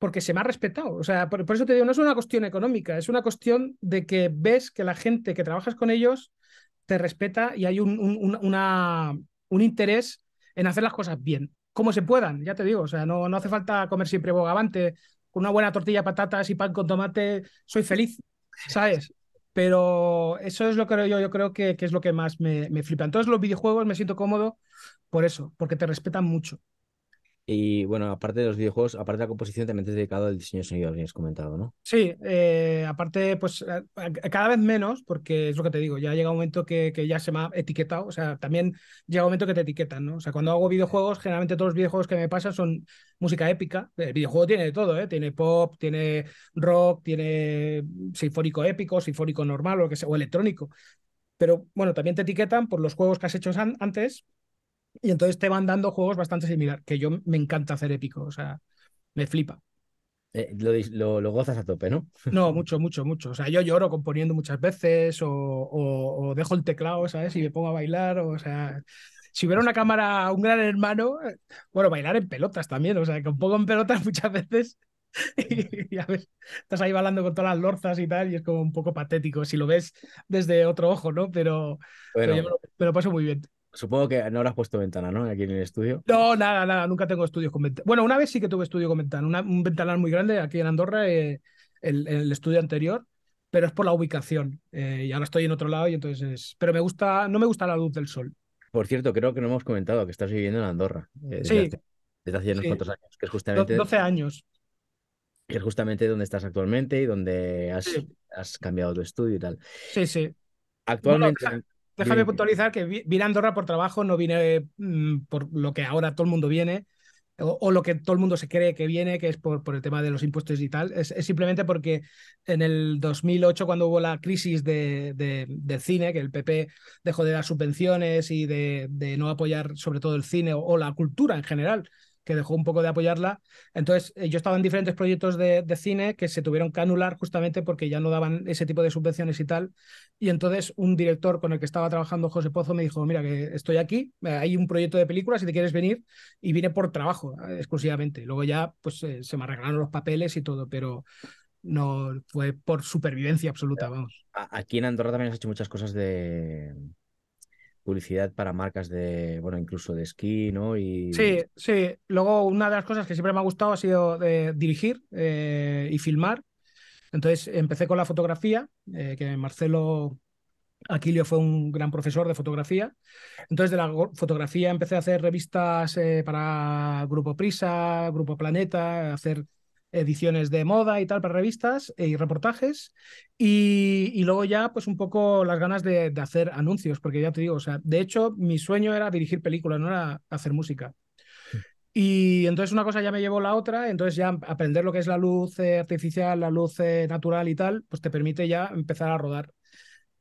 porque se me ha respetado. O sea, por, eso te digo, no es una cuestión económica, es una cuestión de que ves que la gente que trabajas con ellos te respeta y hay un, interés en hacer las cosas bien, como se puedan, ya te digo. O sea, no, no hace falta comer siempre bogavante, con una buena tortilla patatas y pan con tomate, soy feliz, ¿sabes? Pero eso es lo que yo, yo creo que, es lo que más me, me flipa. todos los videojuegos me siento cómodo por eso, porque te respetan mucho. Y bueno, aparte de los videojuegos, aparte de la composición, también te has dedicado al diseño de sonido, has comentado, ¿no? Sí, eh, aparte, pues cada vez menos, porque es lo que te digo, ya llega un momento que, que, ya se me ha etiquetado, o sea, también llega un momento que te etiquetan, ¿no? O sea, cuando hago videojuegos, generalmente todos los videojuegos que me pasan son música épica. El videojuego tiene de todo, ¿eh? Tiene pop, tiene rock, tiene sinfónico épico, sinfónico normal o, que sea, o electrónico. Pero bueno, también te etiquetan por los juegos que has hecho antes y entonces te van dando juegos bastante similares, que yo me encanta hacer épico, o sea, me flipa. Eh, lo, lo, gozas a tope, ¿no? No, mucho, mucho, mucho. O sea, yo lloro componiendo muchas veces o, o, dejo el teclado, ¿sabes? Y me pongo a bailar, o, sea, si hubiera una cámara, un gran hermano, bueno, bailar en pelotas también, o sea, que un poco en pelotas muchas veces. Y, a ver, estás ahí bailando con todas las lorzas y tal, y es como un poco patético si lo ves desde otro ojo, ¿no? Pero, pero yo me, lo, paso muy bien. Supongo que no habrás puesto ventana, ¿no? Aquí en el estudio. No, nada, nada, nunca tengo estudios con ventana. Bueno, una vez sí que tuve estudio con ventana, un ventanal muy grande aquí en Andorra, eh, el, estudio anterior, pero es por la ubicación. Eh, y ahora estoy en otro lado y entonces es... Pero me gusta, no me gusta la luz del sol. Por cierto, creo que no hemos comentado que estás viviendo en Andorra. Eh, sí. Desde, hace unos cuantos años, que es justamente... 12 años. Que es justamente donde estás actualmente y donde has, cambiado tu estudio y tal. Sí, sí. Actualmente... Déjame puntualizar que vine Andorra por trabajo, no vine mm, por lo que ahora todo el mundo viene, o, lo que todo el mundo se cree que viene, que es por, el tema de los impuestos y tal, es, simplemente porque en el 2008, cuando hubo la crisis de, del cine, que el PP dejó de dar subvenciones y de, no apoyar sobre todo el cine o, la cultura en general, que dejó un poco de apoyarla. Entonces, eh, yo estaba en diferentes proyectos de, cine que se tuvieron que anular justamente porque ya no daban ese tipo de subvenciones y tal. Y entonces un director con el que estaba trabajando, José Pozo, me dijo, mira, que estoy aquí, eh, hay un proyecto de película, si te quieres venir, y vine por trabajo eh, exclusivamente. Luego ya, pues, se me arreglaron los papeles y todo, pero no fue por supervivencia absoluta, vamos. Aquí en Andorra también has hecho muchas cosas de, publicidad para marcas de, bueno, incluso de esquí, ¿no? Y... Sí, sí. Luego, una de las cosas que siempre me ha gustado ha sido de eh, dirigir eh, y filmar. Entonces, empecé con la fotografía, eh, que Marcelo Aquilio fue un gran profesor de fotografía. Entonces, de la fotografía empecé a hacer revistas para Grupo Prisa, Grupo Planeta, hacer ediciones de moda y tal para revistas eh, y reportajes. Y, luego ya, pues un poco las ganas de, hacer anuncios, porque ya te digo, o sea, de hecho, mi sueño era dirigir películas, no era hacer música. Y entonces una cosa ya me llevó la otra, entonces ya aprender lo que es la luz eh, artificial, la luz eh, natural y tal, pues te permite ya empezar a rodar.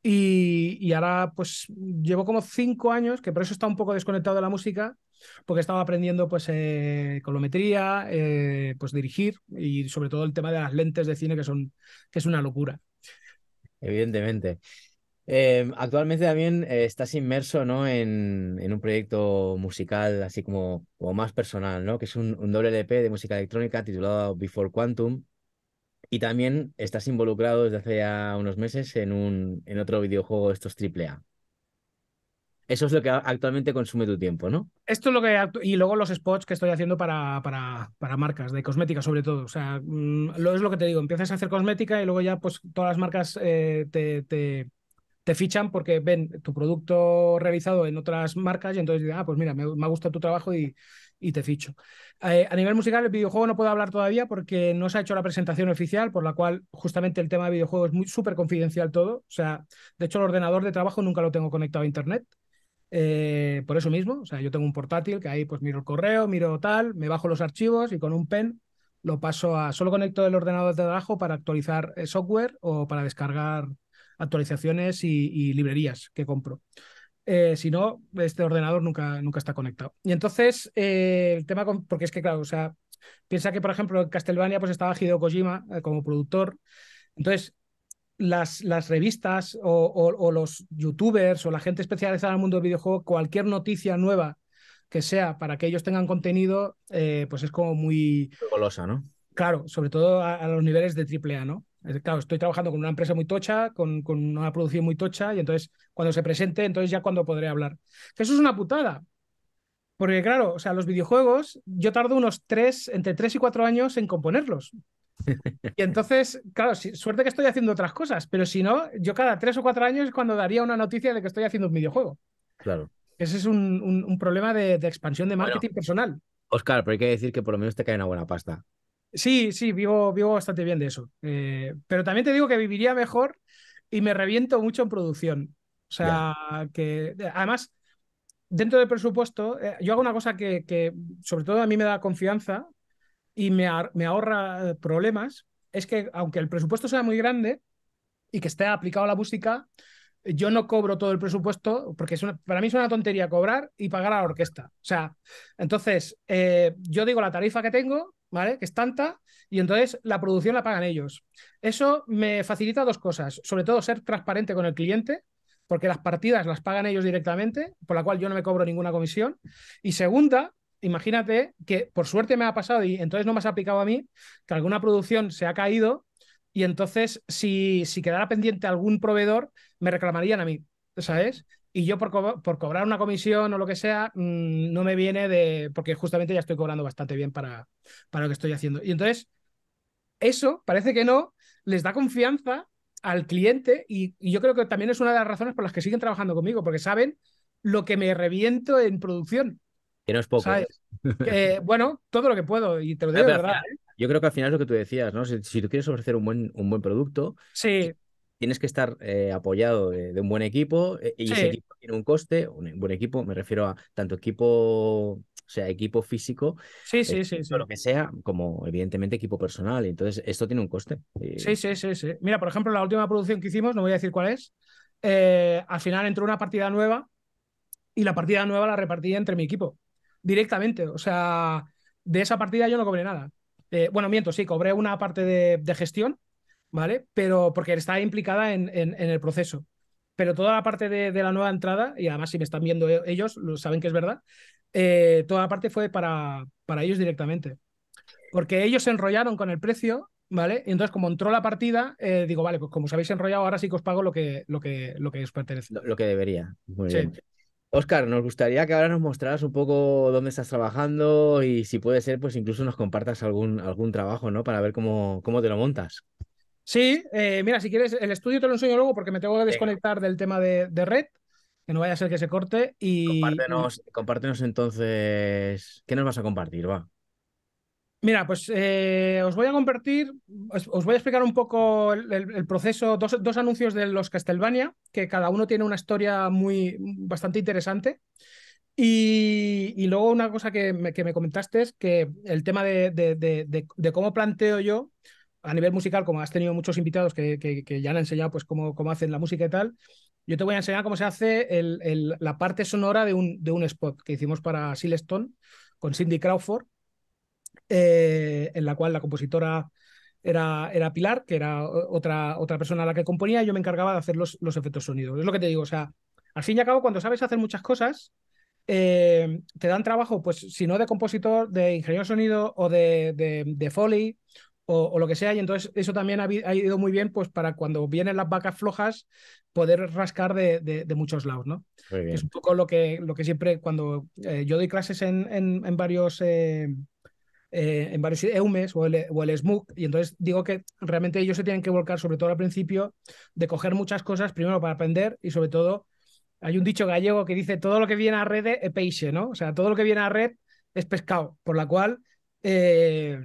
Y, y, ahora pues llevo como cinco años, que por eso está un poco desconectado de la música, porque estaba aprendiendo pues eh, colometría, eh, pues dirigir y sobre todo el tema de las lentes de cine que son que es una locura. Evidentemente. Em, actualmente también eh, estás inmerso ¿no? en, un proyecto musical así como, más personal, ¿no? que es un, un doble LP de música electrónica titulado Before Quantum, y también estás involucrado desde hace ya unos meses en, un, en otro videojuego, estos triple eso es lo que actualmente consume tu tiempo, ¿no? Esto es lo que. Y luego los spots que estoy haciendo para, para, marcas, de cosmética sobre todo. O sea, mm, lo, es lo que te digo, empiezas a hacer cosmética y luego ya, pues todas las marcas eh, te, fichan porque ven tu producto realizado en otras marcas y entonces dicen, ah, pues mira, me, me gusta tu trabajo y, te ficho. Eh, a nivel musical, el videojuego no puedo hablar todavía porque no se ha hecho la presentación oficial, por la cual justamente el tema de videojuegos es muy súper confidencial todo. O sea, de hecho, el ordenador de trabajo nunca lo tengo conectado a internet. Eh, por eso mismo, o sea, yo tengo un portátil que ahí pues miro el correo, miro tal, me bajo los archivos y con un pen lo paso a, solo conecto el ordenador de trabajo para actualizar software o para descargar actualizaciones y, librerías que compro. Eh, si no, este ordenador nunca, nunca está conectado. Y entonces, eh, el tema, porque es que, claro, o sea, piensa que, por ejemplo, en Castlevania pues estaba Hideo Kojima como productor. Entonces, las, revistas o, los youtubers o la gente especializada en el mundo del videojuego, cualquier noticia nueva que sea para que ellos tengan contenido, eh, pues es como muy... Golosa, ¿no? Claro, sobre todo a, los niveles de AAA, ¿no? Claro, estoy trabajando con una empresa muy tocha, con, una producción muy tocha, y entonces cuando se presente, entonces ya cuando podré hablar. eso es una putada. Porque claro, o sea, los videojuegos, yo tardo unos tres, entre tres y cuatro años en componerlos. Y entonces, claro, suerte que estoy haciendo otras cosas, pero si no, yo cada tres o cuatro años es cuando daría una noticia de que estoy haciendo un videojuego. Claro. Ese es un, problema de, expansión de marketing personal. Oscar, pero hay que decir que por lo menos te cae una buena pasta. Sí, sí, vivo, vivo bastante bien de eso. Eh, pero también te digo que viviría mejor y me reviento mucho en producción. O sea, que además, dentro del presupuesto, eh, yo hago una cosa que, que sobre todo a mí me da confianza, y me, me ahorra eh, problemas, es que aunque el presupuesto sea muy grande y que esté aplicado a la música, yo no cobro todo el presupuesto, porque es para mí es una tontería cobrar y pagar a la orquesta. O sea, entonces eh, yo digo la tarifa que tengo, ¿vale? Que es tanta, y entonces la producción la pagan ellos. Eso me facilita dos cosas, sobre todo ser transparente con el cliente, porque las partidas las pagan ellos directamente, por la cual yo no me cobro ninguna comisión. Y segunda, imagínate que por suerte me ha pasado y entonces no me has aplicado a mí, que alguna producción se ha caído y entonces si, si quedara pendiente algún proveedor, me reclamarían a mí, ¿sabes? Y yo por, por cobrar una comisión o lo que sea, mm, no me viene de, porque justamente ya estoy cobrando bastante bien para, para lo que estoy haciendo. Y entonces, eso parece que no, les da confianza al cliente y yo creo que también es una de las razones por las que siguen trabajando conmigo, porque saben lo que me reviento en producción. Que no es poco. ¿eh? bueno, todo lo que puedo y te lo digo de verdad. ¿eh? yo creo que al final es lo que tú decías, ¿no? Si, tú quieres ofrecer un buen, un buen producto, sí. tienes que estar eh, apoyado de, un buen equipo y ese equipo tiene un coste, un buen equipo, me refiero a tanto equipo o sea, equipo físico, sí, lo que sea, como evidentemente equipo personal. Entonces, esto tiene un coste. Sí, sí, sí, Mira, por ejemplo, la última producción que hicimos, no voy a decir cuál es, al final entró una partida nueva y la partida nueva la repartí entre mi equipo directamente. O sea, de esa partida yo no cobré nada. Eh, bueno, miento, sí, cobré una parte de, gestión, ¿vale? Pero porque está implicada en, el proceso. Pero toda la parte de, la nueva entrada, y además si me están viendo eh, ellos, lo saben que es verdad, eh, toda la parte fue para, para ellos directamente. Porque ellos se enrollaron con el precio, ¿vale? Y entonces como entró la partida, digo, vale, pues como os habéis enrollado, ahora sí que os pago lo que, lo que, lo que os pertenece. Lo, que debería. Muy bien. Oscar, nos gustaría que ahora nos mostraras un poco dónde estás trabajando y si puede ser, pues incluso nos compartas algún, algún trabajo, ¿no? Para ver cómo, cómo te lo montas. Sí, eh, mira, si quieres, el estudio te lo enseño luego porque me tengo que desconectar del tema de, red, que no vaya a ser que se corte. Y... Compártenos, compártenos entonces, ¿qué nos vas a compartir? Va. Mira, pues eh, os voy a compartir, os, voy a explicar un poco el, proceso, dos, anuncios de los Castlevania, que cada uno tiene una historia muy bastante interesante. Y, luego una cosa que me, comentaste es que el tema de, de, cómo planteo yo, a nivel musical, como has tenido muchos invitados que, ya han enseñado pues cómo, cómo, hacen la música y tal, yo te voy a enseñar cómo se hace el, la parte sonora de un, de un spot que hicimos para Silestone con Cindy Crawford eh, en la cual la compositora era, era Pilar, que era otra, otra persona a la que componía, y yo me encargaba de hacer los, efectos sonidos. Es lo que te digo, o sea, al fin y al cabo, cuando sabes hacer muchas cosas, eh, te dan trabajo, pues si no de compositor, de ingeniero de sonido o de, de, foley o, lo que sea, y entonces eso también ha, ido muy bien pues para cuando vienen las vacas flojas poder rascar de, muchos lados, ¿no? Es un poco lo que, lo que siempre cuando eh, yo doy clases en, en, varios... Eh, en varios EUMES o el, o Y entonces digo que realmente ellos se tienen que volcar, sobre todo al principio, de coger muchas cosas, primero para aprender y sobre todo hay un dicho gallego que dice todo lo que viene a red es peixe, ¿no? O sea, todo lo que viene a red es pescado, por la cual eh,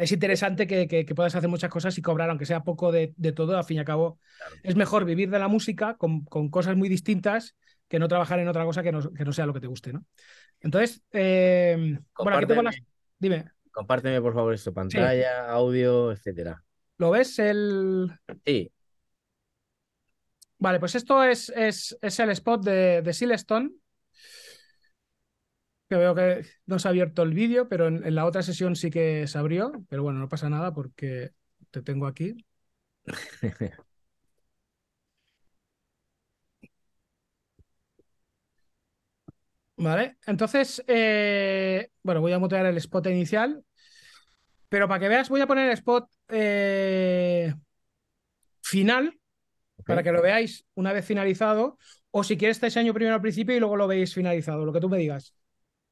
es interesante que, puedas hacer muchas cosas y cobrar, aunque sea poco de, todo, al fin y al cabo es mejor vivir de la música con, con cosas muy distintas que no trabajar en otra cosa que no, sea lo que te guste, ¿no? Entonces, eh, bueno, aquí tengo las... Dime. Compárteme, por favor, esto, pantalla, audio, etcétera. ¿Lo ves el...? Sí. Vale, pues esto es, es, el spot de, de Silestone, que veo que no se ha abierto el vídeo, pero en, la otra sesión sí que se abrió, pero bueno, no pasa nada porque te tengo aquí. Vale, entonces, eh, bueno, voy a mutear el spot inicial, pero para que veas, voy a poner el spot eh, final, para que lo veáis una vez finalizado, o si quieres te año primero al principio y luego lo veis finalizado, lo que tú me digas.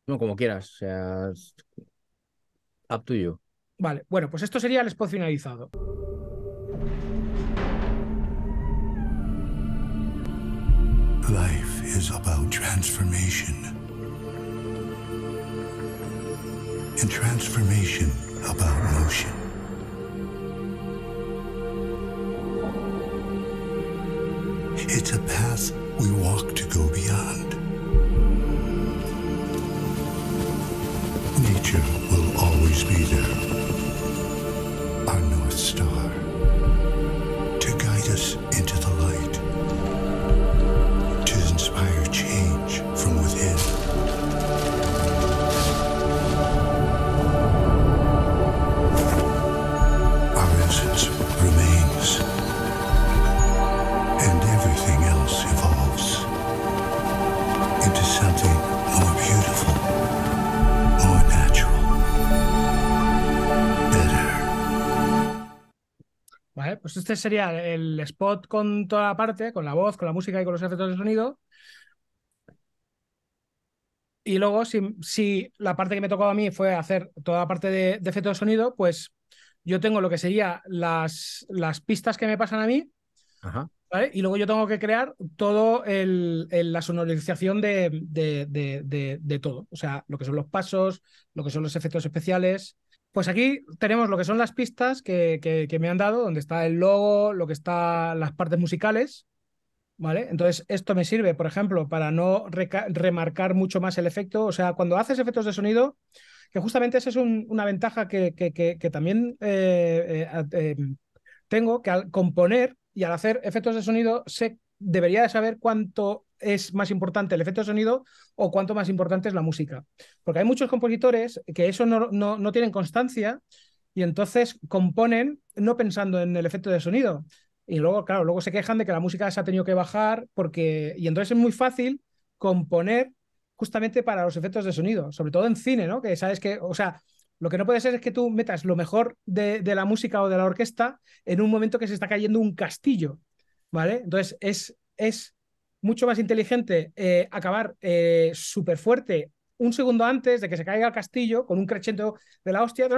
No, como quieras, up to you. Vale, bueno, pues esto sería el spot finalizado. is about transformation. And transformation about motion. It's a path we walk to go beyond. Nature will always be there, our North Star, to guide us into the light. inspire change from within. Our essence remains, and everything else evolves into something more beautiful, more natural, better. Vale, pues este sería el spot con toda la parte, con la voz, con la música y con los efectos de sonido. Y luego, si, si, la parte que me tocó a mí fue hacer toda la parte de, efectos efecto de sonido, pues yo tengo lo que sería las, las pistas que me pasan a mí, Y luego yo tengo que crear todo el, la sonorización de, todo. O sea, lo que son los pasos, lo que son los efectos especiales. Pues aquí tenemos lo que son las pistas que, que, que me han dado, donde está el logo, lo que están las partes musicales. ¿Vale? Entonces, esto me sirve, por ejemplo, para no remarcar mucho más el efecto. O sea, cuando haces efectos de sonido, que justamente esa es una ventaja que, que, también eh, eh, eh, tengo, que al componer y al hacer efectos de sonido, se debería de saber cuánto es más importante el efecto de sonido o cuánto más importante es la música. Porque hay muchos compositores que eso no, no tienen constancia y entonces componen no pensando en el efecto de sonido, y luego, claro, luego se quejan de que la música se ha tenido que bajar porque... Y entonces es muy fácil componer justamente para los efectos de sonido, sobre todo en cine, ¿no? Que sabes que, o sea, lo que no puede ser es que tú metas lo mejor de, la música o de la orquesta en un momento que se está cayendo un castillo, ¿vale? Entonces es, es mucho más inteligente eh, acabar eh, súper fuerte un segundo antes de que se caiga el castillo con un crescendo de la hostia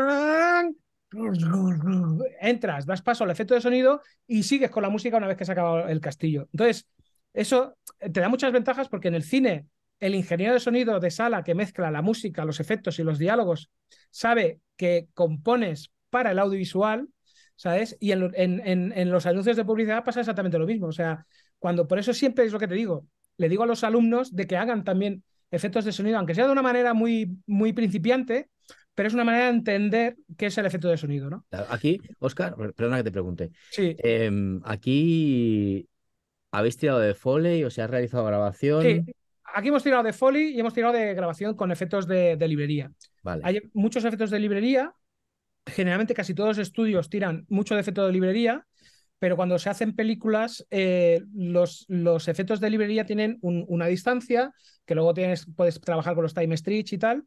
entras, das paso al efecto de sonido y sigues con la música una vez que se ha acabado el castillo. Entonces, eso eh, te da muchas ventajas porque en el cine el ingeniero de sonido de sala que mezcla la música, los efectos y los diálogos sabe que compones para el audiovisual, ¿sabes? Y en, los anuncios de publicidad pasa exactamente lo mismo. O sea, cuando por eso siempre es lo que te digo, le digo a los alumnos de que hagan también efectos de sonido, aunque sea de una manera muy, muy principiante, pero es una manera de entender qué es el efecto de sonido, ¿no? Aquí, Oscar, perdona que te pregunte. Sí. Em, aquí habéis tirado de Foley, o se ha realizado grabación. Sí. Aquí hemos tirado de Foley y hemos tirado de grabación con efectos de, librería. Vale. Hay muchos efectos de librería. Generalmente casi todos los estudios tiran mucho de efecto de librería, pero cuando se hacen películas, eh, los, los, efectos de librería tienen una distancia, que luego tienes, puedes trabajar con los time stretch y tal,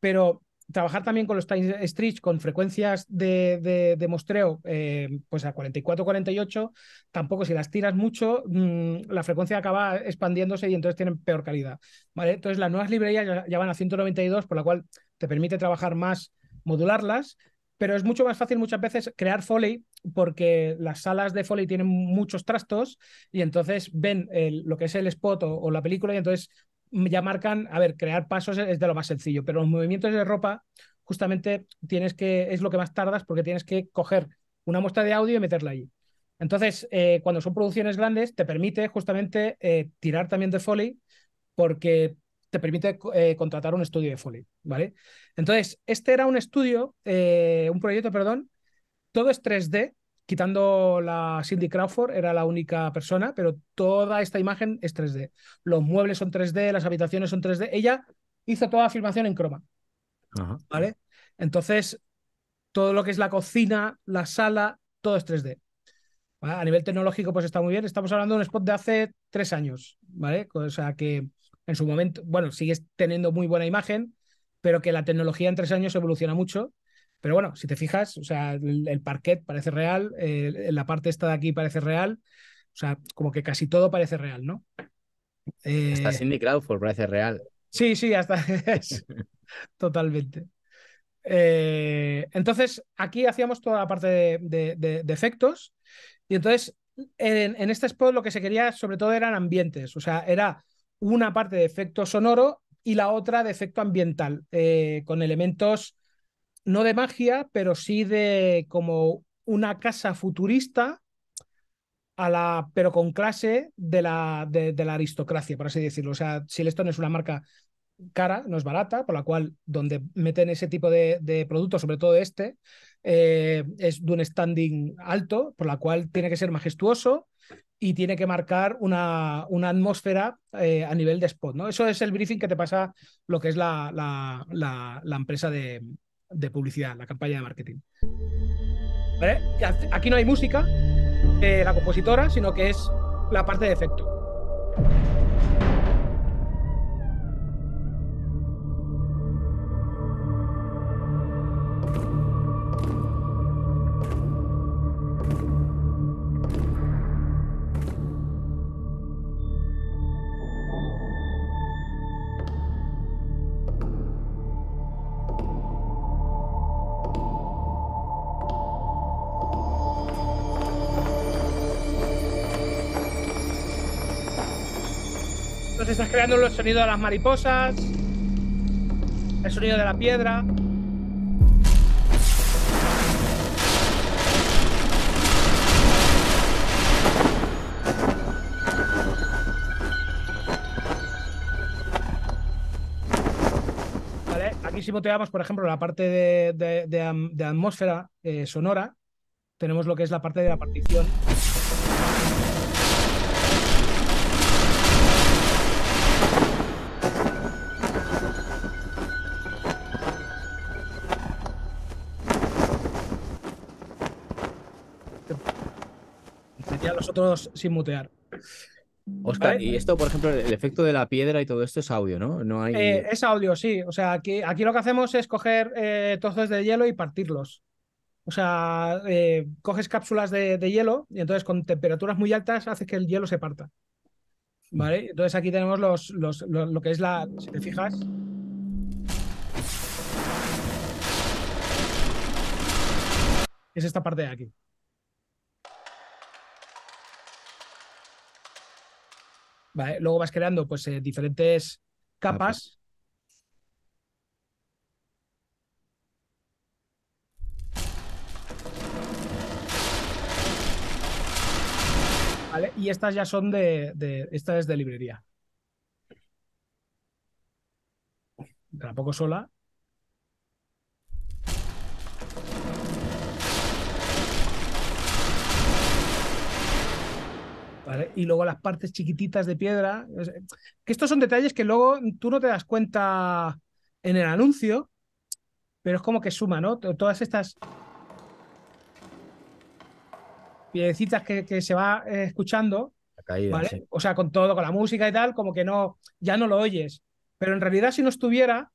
pero trabajar también con los time stretch, con frecuencias de, de, mostreo, eh, pues a 44, 48, tampoco si las tiras mucho, mm, la frecuencia acaba expandiéndose y entonces tienen peor calidad. ¿vale? Entonces las nuevas librerías ya, van a 192, por la cual te permite trabajar más, modularlas, pero es mucho más fácil muchas veces crear Foley porque las salas de Foley tienen muchos trastos y entonces ven lo que es el spot o, la película y entonces ya marcan, a ver, crear pasos es de lo más sencillo, pero los movimientos de ropa justamente tienes que, es lo que más tardas porque tienes que coger una muestra de audio y meterla allí. Entonces, eh, cuando son producciones grandes, te permite justamente eh, tirar también de Foley porque te permite eh, contratar un estudio de Foley, ¿vale? Entonces, este era un estudio, un proyecto, perdón, todo es 3D, quitando la Cindy Crawford, era la única persona, pero toda esta imagen es 3D. Los muebles son 3D, las habitaciones son 3D. Ella hizo toda la filmación en croma. ¿Vale? Entonces, todo lo que es la cocina, la sala, todo es 3D. A nivel tecnológico, pues está muy bien. Estamos hablando de un spot de hace tres años, ¿vale? O sea que en su momento, bueno, sigues teniendo muy buena imagen, pero que la tecnología en tres años evoluciona mucho pero bueno, si te fijas, o sea, el, parquet parece real, la parte esta de aquí parece real, o sea, como que casi todo parece real, ¿no? Eh... Hasta Cindy Crawford parece real. Sí, sí, hasta totalmente. Eh, entonces, aquí hacíamos toda la parte de, efectos. Y entonces, en, este spot lo que se quería sobre todo eran ambientes. O sea, era una parte de efecto sonoro y la otra de efecto ambiental, eh, con elementos no de magia, pero sí de como una casa futurista, a la, pero con clase de la, de, la aristocracia, por así decirlo. O sea, Silestone es una marca cara, no es barata, por la cual donde meten ese tipo de, productos, sobre todo este, eh, es de un standing alto, por la cual tiene que ser majestuoso y tiene que marcar una, una atmósfera eh, a nivel de spot. ¿no? Eso es el briefing que te pasa lo que es la, la empresa de, de publicidad, la campaña de marketing. Aquí no hay música de la compositora, sino que es la parte de efecto. el sonido de las mariposas, el sonido de la piedra. Vale, aquí si moteamos, por ejemplo, la parte de, atmósfera eh, sonora, tenemos lo que es la parte de la partición. los otros sin mutear. Oscar, y esto, por ejemplo, el efecto de la piedra y todo esto es audio, ¿no? no hay... Eh, es audio, sí. O sea, aquí, aquí lo que hacemos es coger eh, trozos de hielo y partirlos. O sea, eh, coges cápsulas de, hielo y entonces con temperaturas muy altas haces que el hielo se parta. ¿Vale? Entonces aquí tenemos los lo que es la. Si te fijas. Es esta parte de aquí. Luego vas creando pues eh, diferentes capas. Y estas ya son de, de esta es de librería. Tampoco sola, Y luego las partes chiquititas de piedra. Que estos son detalles que luego tú no te das cuenta en el anuncio, pero es como que suma, ¿no? Todas estas piedecitas que, que se va eh, escuchando, O sea, con todo, con la música y tal, como que no, ya no lo oyes. Pero en realidad, si no estuviera,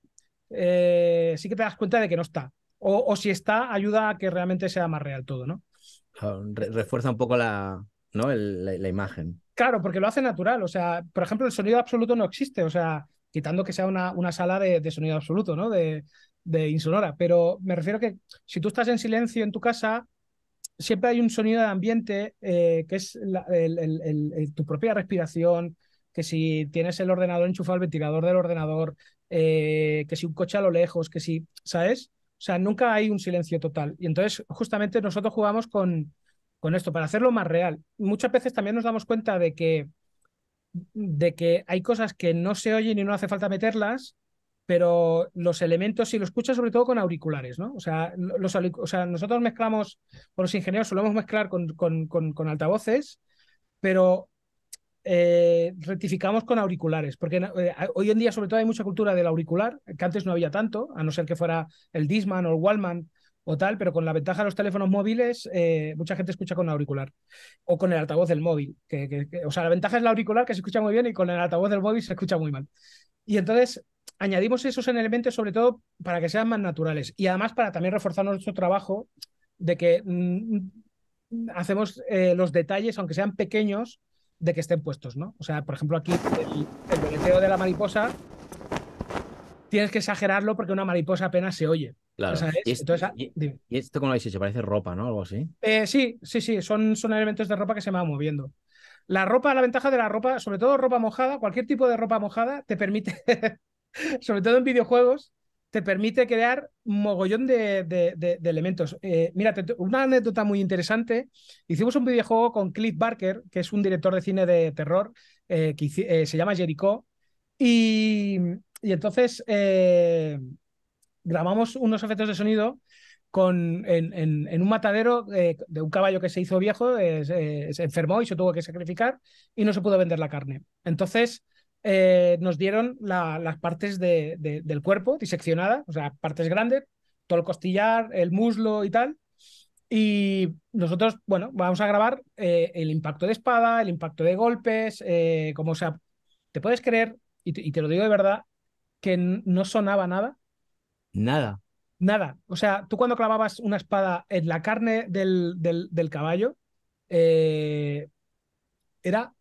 eh, sí que te das cuenta de que no está. O, o, si está, ayuda a que realmente sea más real todo, ¿no? Refuerza un poco la, la, imagen. Claro, porque lo hace natural. O sea, por ejemplo, el sonido absoluto no existe. O sea, quitando que sea una, sala de, sonido absoluto, ¿no? De, insonora. Pero me refiero que si tú estás en silencio en tu casa, siempre hay un sonido de ambiente eh, que es tu propia respiración, que si tienes el ordenador enchufado al ventilador del ordenador, eh, que si un coche a lo lejos, que si, ¿sabes? O sea, nunca hay un silencio total. Y entonces, justamente nosotros jugamos con, con esto, para hacerlo más real. Muchas veces también nos damos cuenta de que, de que hay cosas que no se oyen y no hace falta meterlas, pero los elementos, si lo escuchas sobre todo con auriculares, ¿no? O sea, los, o sea nosotros mezclamos, o los ingenieros solemos mezclar con, con, altavoces, pero eh, rectificamos con auriculares, porque eh, hoy en día sobre todo hay mucha cultura del auricular, que antes no había tanto, a no ser que fuera el Disman o el Wallman, o tal, pero con la ventaja de los teléfonos móviles, eh, mucha gente escucha con auricular o con el altavoz del móvil. o sea, la ventaja es el auricular que se escucha muy bien y con el altavoz del móvil se escucha muy mal. Y entonces añadimos esos elementos sobre todo para que sean más naturales y además para también reforzar nuestro trabajo de que mm, hacemos eh, los detalles, aunque sean pequeños, de que estén puestos, ¿no? O sea, por ejemplo, aquí el, el de la mariposa tienes que exagerarlo porque una mariposa apenas se oye. Claro. Ah, ¿Y, esto, ¿cómo esto, lo habéis Se Parece ropa, ¿no? Algo así. Eh, sí, sí, sí. Son, son elementos de ropa que se van moviendo. La ropa, la ventaja de la ropa, sobre todo ropa mojada, cualquier tipo de ropa mojada, te permite, sobre todo en videojuegos, te permite crear un mogollón de, elementos. Eh, mira, una anécdota muy interesante. Hicimos un videojuego con Cliff Barker, que es un director de cine de terror, eh, que se llama Jericho. Y, y entonces grabamos unos efectos de sonido con, en, un matadero eh, de, un caballo que se hizo viejo, eh, se, enfermó y se tuvo que sacrificar y no se pudo vender la carne. Entonces eh, nos dieron las partes del cuerpo diseccionadas, o sea, partes grandes, todo el costillar, el muslo y tal. Y nosotros, bueno, vamos a grabar el impacto de espada, el impacto de golpes, como sea, te puedes creer, y te, y te lo digo de verdad, que no sonaba nada Nada. Nada. O sea, tú cuando clavabas una espada en la carne del, del, caballo, eh, era.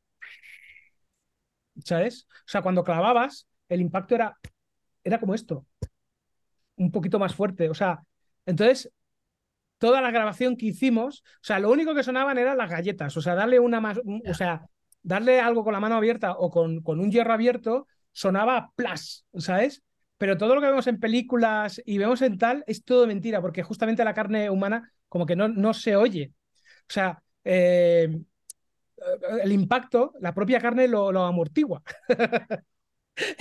¿Sabes? O sea, cuando clavabas, el impacto era, era como esto. Un poquito más fuerte. O sea, entonces, toda la grabación que hicimos, o sea, lo único que sonaban eran las galletas. O sea, darle una más. O sea, darle algo con la mano abierta o con, con un hierro abierto sonaba plas, ¿sabes? pero todo lo que vemos en películas y vemos en tal es todo mentira, porque justamente la carne humana como que no, no se oye. O sea, eh, el impacto, la propia carne lo, amortigua.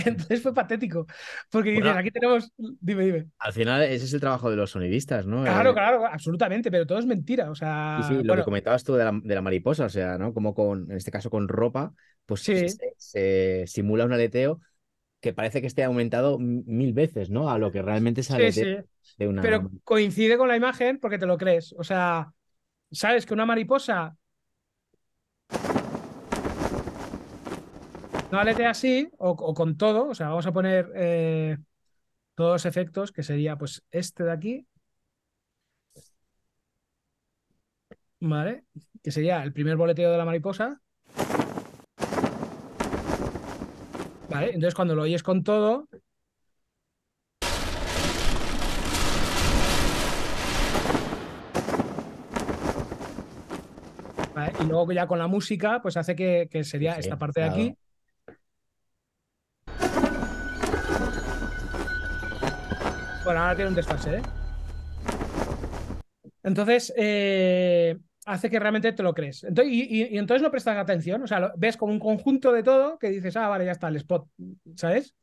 Entonces fue patético, porque dicen, aquí tenemos, dime, dime. Al final ese es el trabajo de los sonidistas, ¿no? Claro, eh, claro, absolutamente, pero todo es mentira, o sea... lo que comentabas tú de la, mariposa, o sea, ¿no? Como con, en este caso con ropa, pues sí. se simula un aleteo, que parece que esté aumentado mil veces, ¿no? A lo que realmente sale de, de, una. Pero coincide con la imagen porque te lo crees. O sea, sabes que una mariposa. No alete así o, con todo. O sea, vamos a poner eh, todos los efectos, que sería pues este de aquí. ¿Vale? Que sería el primer boleteo de la mariposa. Entonces cuando lo oyes con todo... Y luego ya con la música, pues hace que, sería esta parte de aquí. Bueno, ahora tiene un desfase, ¿eh? Entonces, eh, hace que realmente te lo crees. y, entonces no prestas atención, o sea, lo, ves como un conjunto de todo que dices, ah, vale, ya está, el spot, ¿sabes?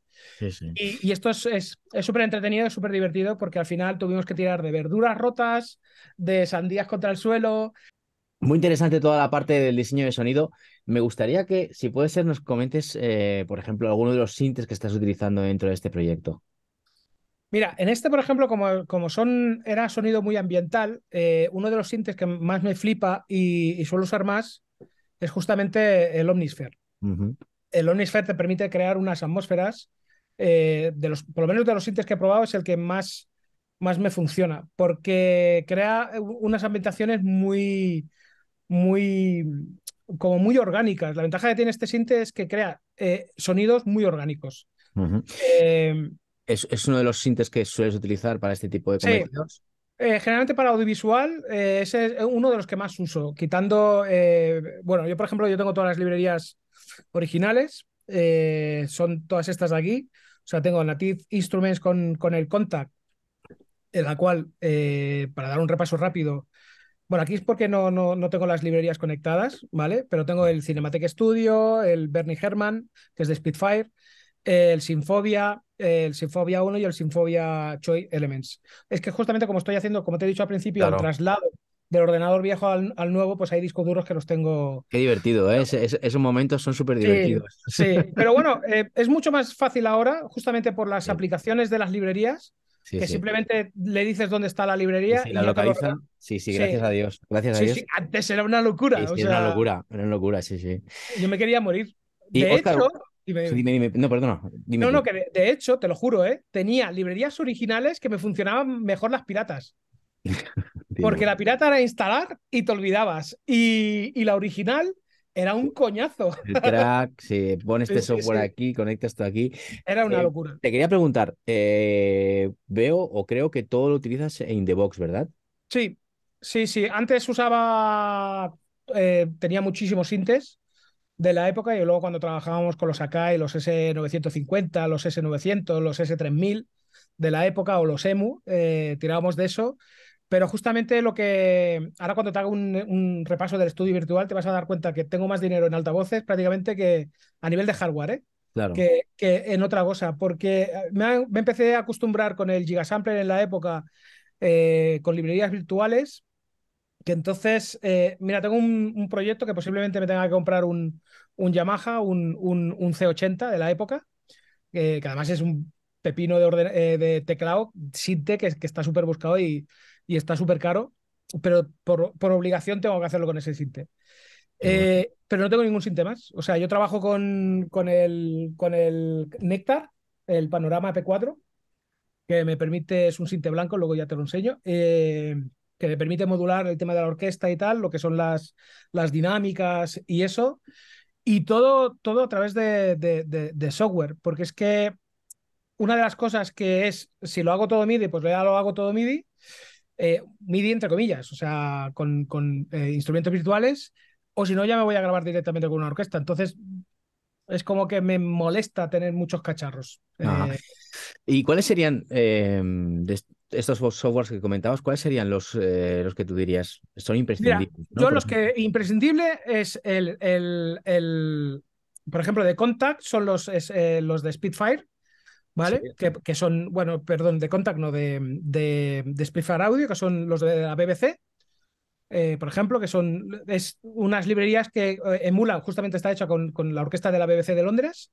Y, esto es súper es, es entretenido, súper divertido, porque al final tuvimos que tirar de verduras rotas, de sandías contra el suelo. Muy interesante toda la parte del diseño de sonido. Me gustaría que, si puede ser, nos comentes, eh, por ejemplo, alguno de los sintes que estás utilizando dentro de este proyecto. Mira, en este, por ejemplo, como, como son, era sonido muy ambiental, eh, uno de los sintes que más me flipa y, suelo usar más es justamente el Omnisphere. El Omnisphere te permite crear unas atmósferas, eh, de los, por lo menos de los sintes que he probado, es el que más, más me funciona, porque crea unas ambientaciones muy, muy, como muy orgánicas. La ventaja que tiene este sinte es que crea eh, sonidos muy orgánicos. ¿Es, uno de los sintes que sueles utilizar para este tipo de conexiones. Eh, generalmente para audiovisual eh, es eh, uno de los que más uso, quitando, bueno, yo por ejemplo, yo tengo todas las librerías originales, son todas estas de aquí, o sea, tengo Native Instruments con, el Contact, en la cual, para dar un repaso rápido, bueno, aquí es porque no, no, tengo las librerías conectadas, ¿vale? Pero tengo el Cinematic Studio, el Bernie Herman, que es de Spitfire, el Sinfobia, el Sinfobia 1 y el Sinfobia Choice Elements. Es que justamente como estoy haciendo, como te he dicho al principio, el traslado del ordenador viejo al, nuevo, pues hay discos duros que los tengo. Qué divertido, ¿eh? esos momentos son súper divertidos. Sí, pero bueno, eh, es mucho más fácil ahora, justamente por las aplicaciones de las librerías, que simplemente le dices dónde está la librería. Y, la localiza. Sí, sí, gracias a Dios. Gracias a Dios. Antes era una locura. era una locura, era una locura, sí, sí. Yo me quería morir. Y, de no, perdona. no, no, de, hecho, te lo juro, ¿eh? tenía librerías originales que me funcionaban mejor las piratas. Porque la pirata era instalar y te olvidabas. Y, la original era un coñazo. El crack, se este software aquí, conectas esto aquí. Era una eh, locura. Te quería preguntar, eh, veo o creo que todo lo utilizas en The Box, ¿verdad? Sí, sí, sí. Antes usaba, tenía muchísimos sintes de la época y luego cuando trabajábamos con los Akai, los S950, los S900, los S3000 de la época o los EMU, eh, tirábamos de eso. Pero justamente lo que ahora cuando te hago un, repaso del estudio virtual te vas a dar cuenta que tengo más dinero en altavoces prácticamente que a nivel de hardware, ¿eh? claro. que, en otra cosa, porque eh, me, empecé a acostumbrar con el Gigasampler en la época con librerías virtuales que entonces, eh, mira, tengo un, proyecto que posiblemente me tenga que comprar un, un Yamaha, un, un, un C80 de la época, eh, que además es un pepino de, orden, eh, de teclado, Sinte, que, que está súper buscado y, y está súper caro, pero por, por, obligación tengo que hacerlo con ese Sinte. pero no tengo ningún Sinte más. O sea, yo trabajo con, con, el, con el Nectar, el Panorama P4, que me permite, es un Sinte blanco, luego ya te lo enseño que te permite modular el tema de la orquesta y tal, lo que son las, las dinámicas y eso. Y todo, todo a través de, de, software, porque es que una de las cosas que es, si lo hago todo MIDI, pues ya lo hago todo MIDI, eh, MIDI entre comillas, o sea, con, eh, instrumentos virtuales, o si no, ya me voy a grabar directamente con una orquesta. Entonces, es como que me molesta tener muchos cacharros. Ah. Eh, ¿Y cuáles serían, estos softwares que comentabas, ¿cuáles serían los, eh, los que tú dirías son imprescindibles? Yo los que imprescindible es el, el, el, por ejemplo, de Contact son los, eh, los de Spitfire, ¿vale? Que, que, son, bueno, perdón, de Contact, no, de, de, de Spitfire Audio, que son los de la BBC. Eh, por ejemplo, que son es unas librerías que emulan, justamente está hecha con, con la orquesta de la BBC de Londres,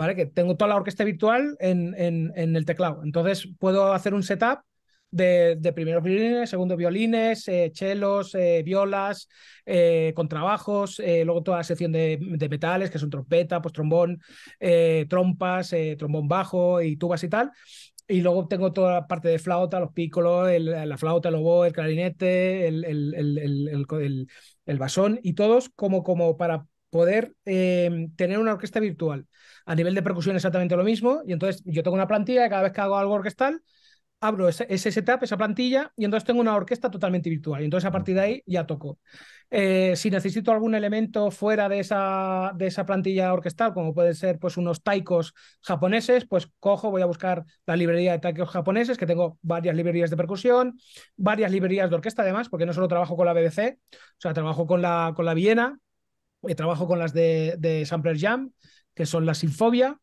que tengo toda la orquesta virtual en, en, el teclado. Entonces puedo hacer un setup de, primeros violines, segundos violines, celos eh, chelos, eh, violas, eh, contrabajos, luego toda la sección de, metales, que son trompeta, pues trombón, trompas, trombón bajo y tubas y tal. Y luego tengo toda la parte de flauta, los pícolos, la flauta, el oboe, el clarinete, el, basón y todos como, como para poder eh, tener una orquesta virtual. A nivel de percusión exactamente lo mismo, y entonces yo tengo una plantilla y cada vez que hago algo orquestal, abro ese, ese, setup, esa plantilla, y entonces tengo una orquesta totalmente virtual. Y entonces a partir de ahí ya toco. Eh, si necesito algún elemento fuera de esa, de esa plantilla orquestal, como pueden ser pues, unos taikos japoneses, pues cojo, voy a buscar la librería de taikos japoneses, que tengo varias librerías de percusión, varias librerías de orquesta además, porque no solo trabajo con la BBC, o sea, trabajo con la, con la Viena, eh, trabajo con las de, Sampler Jam, que son las Sinfobia,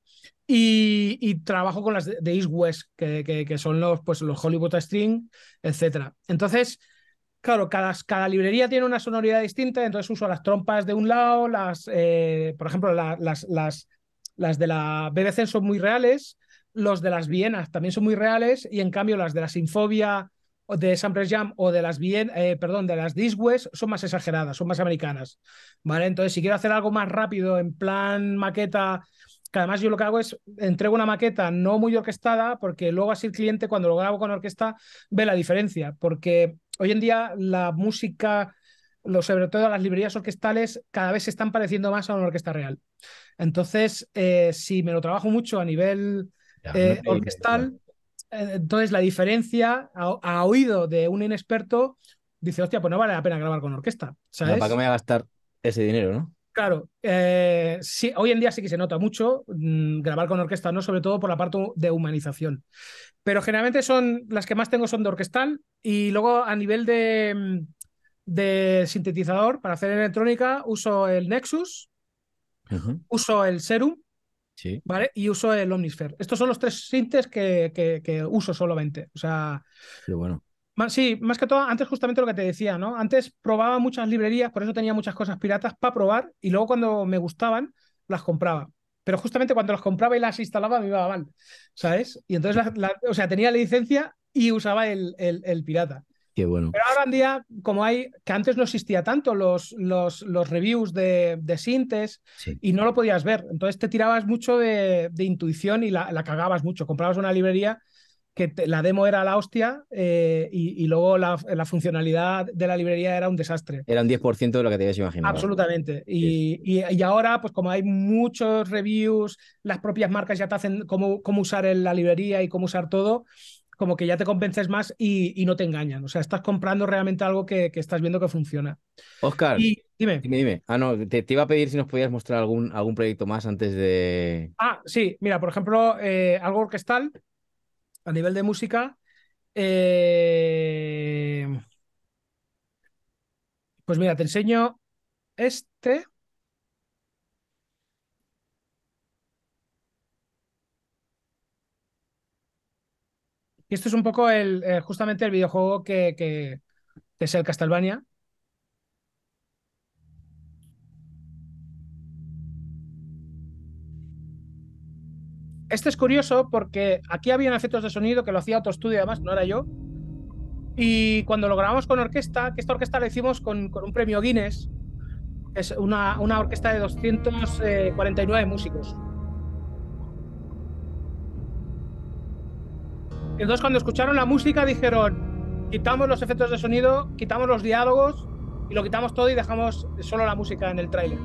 y, trabajo con las de, East West, que, son los, pues, los Hollywood String, etc. Entonces, claro, cada, cada, librería tiene una sonoridad distinta, entonces uso las trompas de un lado, las, eh, por ejemplo, las, las, las de la BBC son muy reales, los de las Vienas también son muy reales, y en cambio las de la Sinfobia de Sample Jam o de las bien, eh, perdón, de las Disques son más exageradas, son más americanas, ¿vale? Entonces, si quiero hacer algo más rápido, en plan maqueta, que además yo lo que hago es entrego una maqueta no muy orquestada, porque luego así el cliente cuando lo grabo con orquesta ve la diferencia, porque hoy en día la música, lo, sobre todo las librerías orquestales, cada vez se están pareciendo más a una orquesta real. Entonces, eh, si me lo trabajo mucho a nivel eh, orquestal, eh, entonces la diferencia a, oído de un inexperto dice, hostia, pues no vale la pena grabar con orquesta. ¿sabes? ¿Para qué me voy a gastar ese dinero, no? Claro, eh, sí, hoy en día sí que se nota mucho mm, grabar con orquesta, ¿no? Sobre todo por la parte de humanización. Pero generalmente son las que más tengo son de orquestal y luego a nivel de, mm, sintetizador para hacer electrónica uso el Nexus, uso el Serum, ¿Vale? Y uso el Omnisphere. Estos son los tres sintes que, uso solamente. O sea. bueno. Más, sí, más que todo, antes justamente lo que te decía, ¿no? Antes probaba muchas librerías, por eso tenía muchas cosas piratas para probar y luego cuando me gustaban, las compraba. Pero justamente cuando las compraba y las instalaba me iba mal, ¿sabes? Y entonces, o sea, tenía la licencia y usaba el, el pirata. Pero ahora en día, como hay, que antes no existía tanto los, los, los reviews de, de Sintes y no lo podías ver. Entonces te tirabas mucho de, de intuición y la, la, cagabas mucho. Comprabas una librería que la demo era la hostia eh, y, y, luego la, la, funcionalidad de la librería era un desastre. Era un 10% de lo que te habías imaginado. Absolutamente. Y, y, ahora, pues como hay muchos reviews, las propias marcas ya te hacen cómo, cómo usar la librería y cómo usar todo, como que ya te convences más y, no te engañan. O sea, estás comprando realmente algo que, estás viendo que funciona. Oscar, dime. dime. Ah, no, te, iba a pedir si nos podías mostrar algún, algún proyecto más antes de. Ah, sí, mira, por ejemplo, eh, algo orquestal a nivel de música. Eh, pues mira, te enseño este. Y esto es un poco el, eh, justamente el videojuego que, es el Castlevania, este es curioso porque aquí habían efectos de sonido que lo hacía otro estudio, además, no era yo. Y cuando lo grabamos con orquesta, que esta orquesta la hicimos con, con un premio Guinness, es una, una orquesta de 249 eh, músicos. Entonces cuando escucharon la música dijeron, quitamos los efectos de sonido, quitamos los diálogos y lo quitamos todo y dejamos solo la música en el tráiler.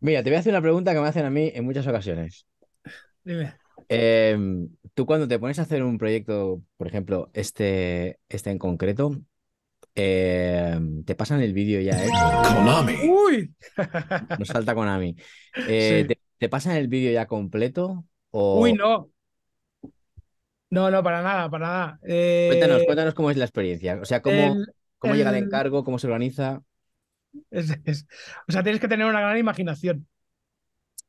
Mira, te voy a hacer una pregunta que me hacen a mí en muchas ocasiones. Dime. Em, tú cuando te pones a hacer un proyecto, por ejemplo, este, este en concreto, em, te pasan el vídeo ya hecho. Eh? Konami. Uy. Nos salta Konami. Eh, ¿te, pasan el vídeo ya completo? O... Uy, no. No, no, para nada, para nada. Cuéntanos, eh, cuéntanos cómo es la experiencia. O sea, cómo, cómo llega el encargo, cómo se organiza. o sea, tienes que tener una gran imaginación.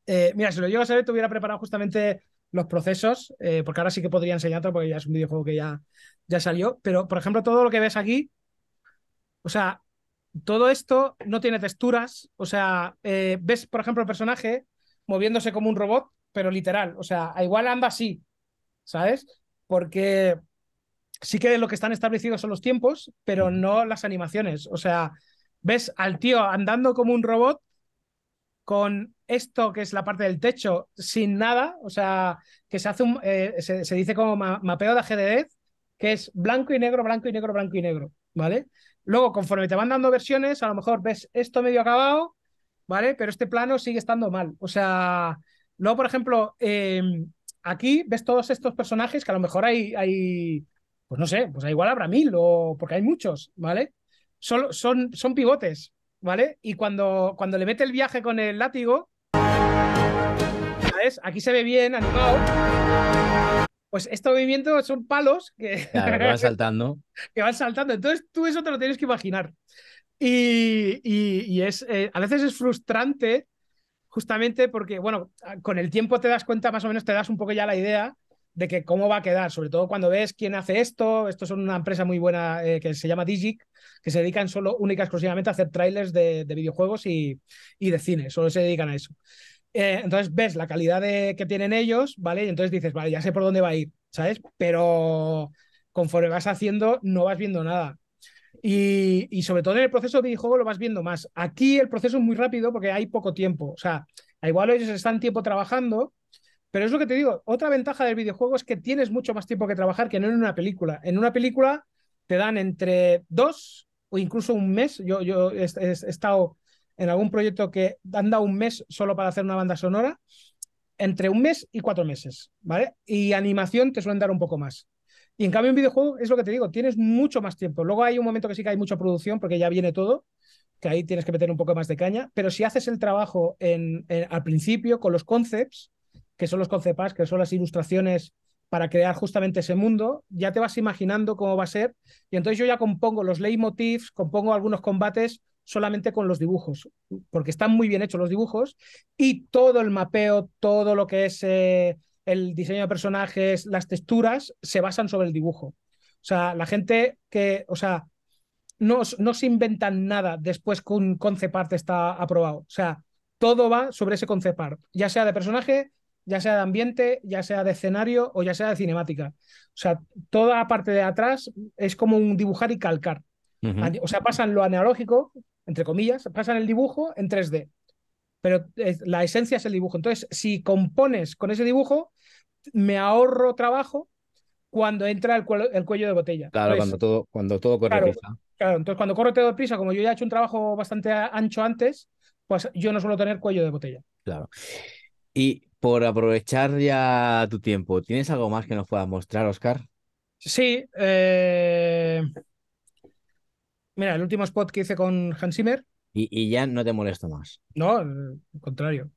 Eh, mira, si lo llego a saber, te hubiera preparado justamente los procesos, eh, porque ahora sí que podría enseñarte, porque ya es un videojuego que ya, ya salió. Pero, por ejemplo, todo lo que ves aquí, o sea, todo esto no tiene texturas. O sea, eh, ves, por ejemplo, el personaje moviéndose como un robot, pero literal. O sea, igual anda así, ¿sabes? Porque sí que lo que están establecidos son los tiempos, pero no las animaciones. O sea, ves al tío andando como un robot con esto que es la parte del techo sin nada, o sea, que se hace un, eh, se, dice como mapeo de ajedrez, que es blanco y negro, blanco y negro, blanco y negro, ¿vale? Luego, conforme te van dando versiones, a lo mejor ves esto medio acabado, ¿vale? Pero este plano sigue estando mal. O sea, luego, por ejemplo, em, aquí ves todos estos personajes que a lo mejor hay, hay, pues no sé, pues igual habrá mil o porque hay muchos, ¿vale? solo son, son pivotes, ¿vale? Y cuando, cuando le mete el viaje con el látigo, ¿sabes? Aquí se ve bien animado. Pues estos movimientos son palos que, van saltando. que van saltando. Entonces tú eso te lo tienes que imaginar. Y, es, eh, a veces es frustrante justamente porque, bueno, con el tiempo te das cuenta, más o menos te das un poco ya la idea de que cómo va a quedar, sobre todo cuando ves quién hace esto. Esto es una empresa muy buena eh, que se llama Digic, que se dedican solo, única exclusivamente a hacer trailers de, videojuegos y, de cine, solo se dedican a eso. Eh, entonces ves la calidad que tienen ellos, ¿vale? Y entonces dices, vale, ya sé por dónde va a ir, ¿sabes? Pero conforme vas haciendo, no vas viendo nada. Y, sobre todo en el proceso de videojuego lo vas viendo más. Aquí el proceso es muy rápido porque hay poco tiempo. O sea, igual ellos están tiempo trabajando, pero es lo que te digo, otra ventaja del videojuego es que tienes mucho más tiempo que trabajar que no en una película. En una película te dan entre dos o incluso un mes. Yo, yo he, estado en algún proyecto que han dado un mes solo para hacer una banda sonora, entre un mes y cuatro meses, ¿vale? Y animación te suelen dar un poco más. Y en cambio en videojuego es lo que te digo, tienes mucho más tiempo. Luego hay un momento que sí que hay mucha producción porque ya viene todo, que ahí tienes que meter un poco más de caña, pero si haces el trabajo al principio con los concepts, que son los concepas, que son las ilustraciones para crear justamente ese mundo, ya te vas imaginando cómo va a ser, y entonces yo ya compongo los leitmotifs, compongo algunos combates solamente con los dibujos, porque están muy bien hechos los dibujos, y todo el mapeo, todo lo que es eh, el diseño de personajes, las texturas, se basan sobre el dibujo. O sea, la gente que, o sea, no, se inventan nada después que un concept art está aprobado. O sea, todo va sobre ese concept ya sea de personaje, ya sea de ambiente, ya sea de escenario o ya sea de cinemática. O sea, toda la parte de atrás es como un dibujar y calcar. O sea, pasan lo analógico, entre comillas, pasan el dibujo en 3D. Pero la esencia es el dibujo. Entonces, si compones con ese dibujo, me ahorro trabajo cuando entra el, cuello, de botella. Claro, cuando, todo, cuando todo corre claro, prisa. Claro, entonces cuando corre todo prisa, como yo ya he hecho un trabajo bastante ancho antes, pues yo no suelo tener cuello de botella. Claro. Y por aprovechar ya tu tiempo, ¿tienes algo más que nos puedas mostrar, Oscar? Sí. Eh, mira, el último spot que hice con Hans Zimmer. Y, y ya no te molesto más. No, al contrario.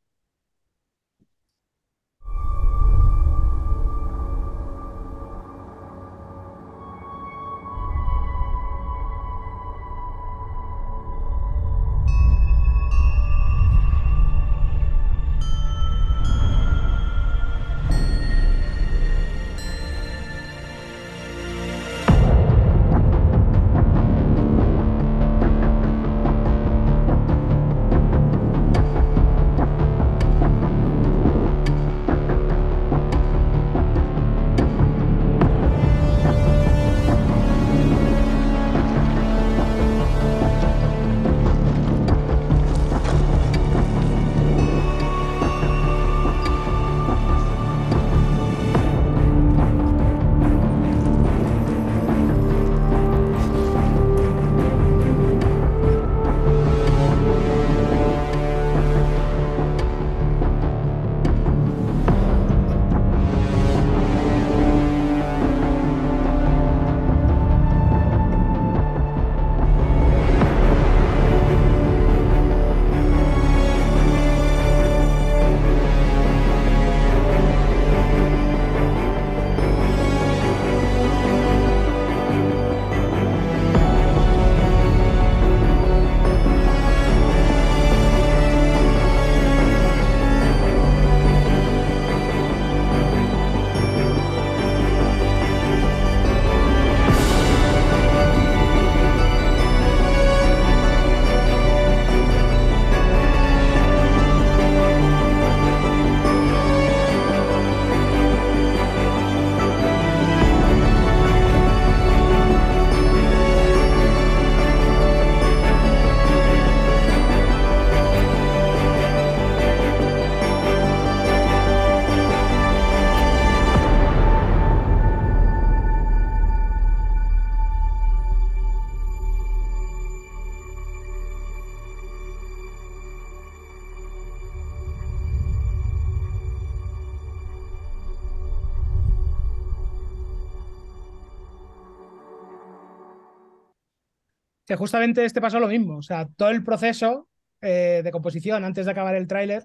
justamente este pasó lo mismo. O sea, todo el proceso eh, de composición antes de acabar el tráiler,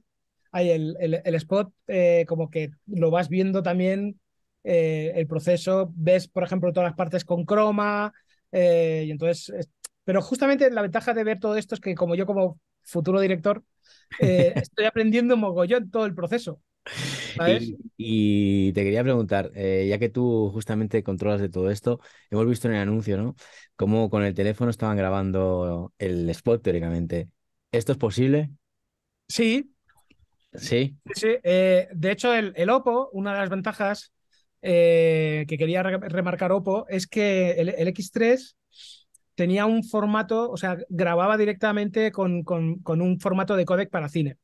hay el, spot, eh, como que lo vas viendo también eh, el proceso, ves, por ejemplo, todas las partes con croma, y entonces... Pero justamente la ventaja de ver todo esto es que como yo como futuro director, estoy aprendiendo mogollón todo el proceso. Y, te quería preguntar, eh, ya que tú justamente controlas de todo esto, hemos visto en el anuncio, ¿no? Cómo con el teléfono estaban grabando el spot teóricamente. ¿Esto es posible? Sí. Sí. sí eh, de hecho, el, Oppo, una de las ventajas eh, que quería remarcar Oppo es que el, X3 tenía un formato, o sea, grababa directamente con, con un formato de codec para cine.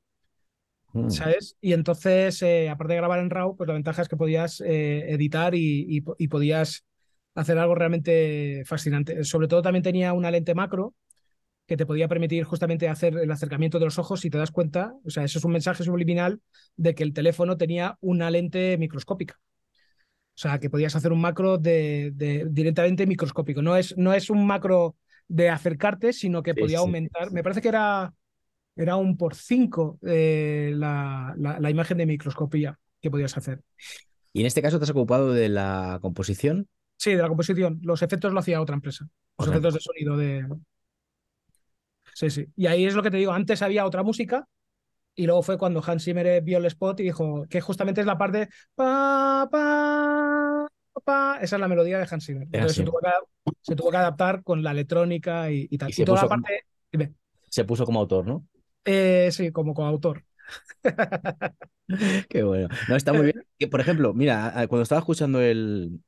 Mm. ¿sabes? Y entonces, eh, aparte de grabar en RAW, pues la ventaja es que podías eh, editar y, podías hacer algo realmente fascinante. Sobre todo también tenía una lente macro que te podía permitir justamente hacer el acercamiento de los ojos y te das cuenta, o sea, eso es un mensaje subliminal de que el teléfono tenía una lente microscópica. O sea, que podías hacer un macro de, directamente microscópico. No es, no es un macro de acercarte, sino que podía aumentar. Me parece que era era un por cinco eh, la, imagen de microscopía que podías hacer. ¿Y en este caso te has ocupado de la composición? Sí, de la composición. Los efectos lo hacía otra empresa. Los efectos de sonido de... Sí, sí. Y ahí es lo que te digo. Antes había otra música y luego fue cuando Hans Zimmer vio el spot y dijo que justamente es la parte... Pa, pa, pa. Esa es la melodía de Hans Zimmer. Ah, Entonces se tuvo, que, adaptar con la electrónica y, tal. Y, toda la parte... se puso como autor, ¿no? Eh, sí, como coautor. Qué bueno. No, está muy bien. Que, por ejemplo, mira, cuando estaba escuchando el.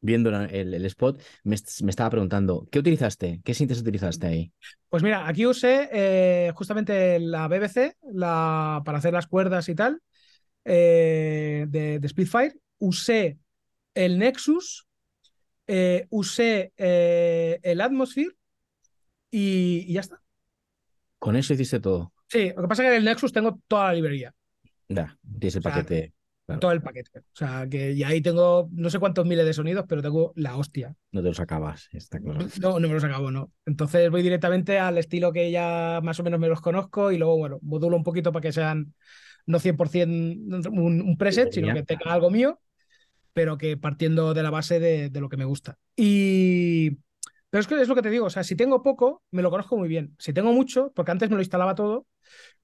Viendo el, spot, me, estaba preguntando, ¿qué utilizaste? ¿Qué síntesis utilizaste ahí? Pues mira, aquí usé eh, justamente la BBC para hacer las cuerdas y tal eh, de, Spitfire. Usé el Nexus, usé el Atmosphere y ya está. Con eso hiciste todo. Sí, lo que pasa es que en el Nexus tengo toda la librería. Ya, tienes el paquete. Todo el paquete. O sea, que ya ahí tengo no sé cuántos miles de sonidos, pero tengo la hostia. No te los acabas, está claro. No, no me los acabo, no. Entonces voy directamente al estilo que ya más o menos me los conozco y luego, bueno, modulo un poquito para que sean no 100% un, preset, sino que tenga algo mío, pero que partiendo de la base de, de lo que me gusta. Y pero es que es lo que te digo, o sea, si tengo poco, me lo conozco muy bien. Si tengo mucho, porque antes me lo instalaba todo,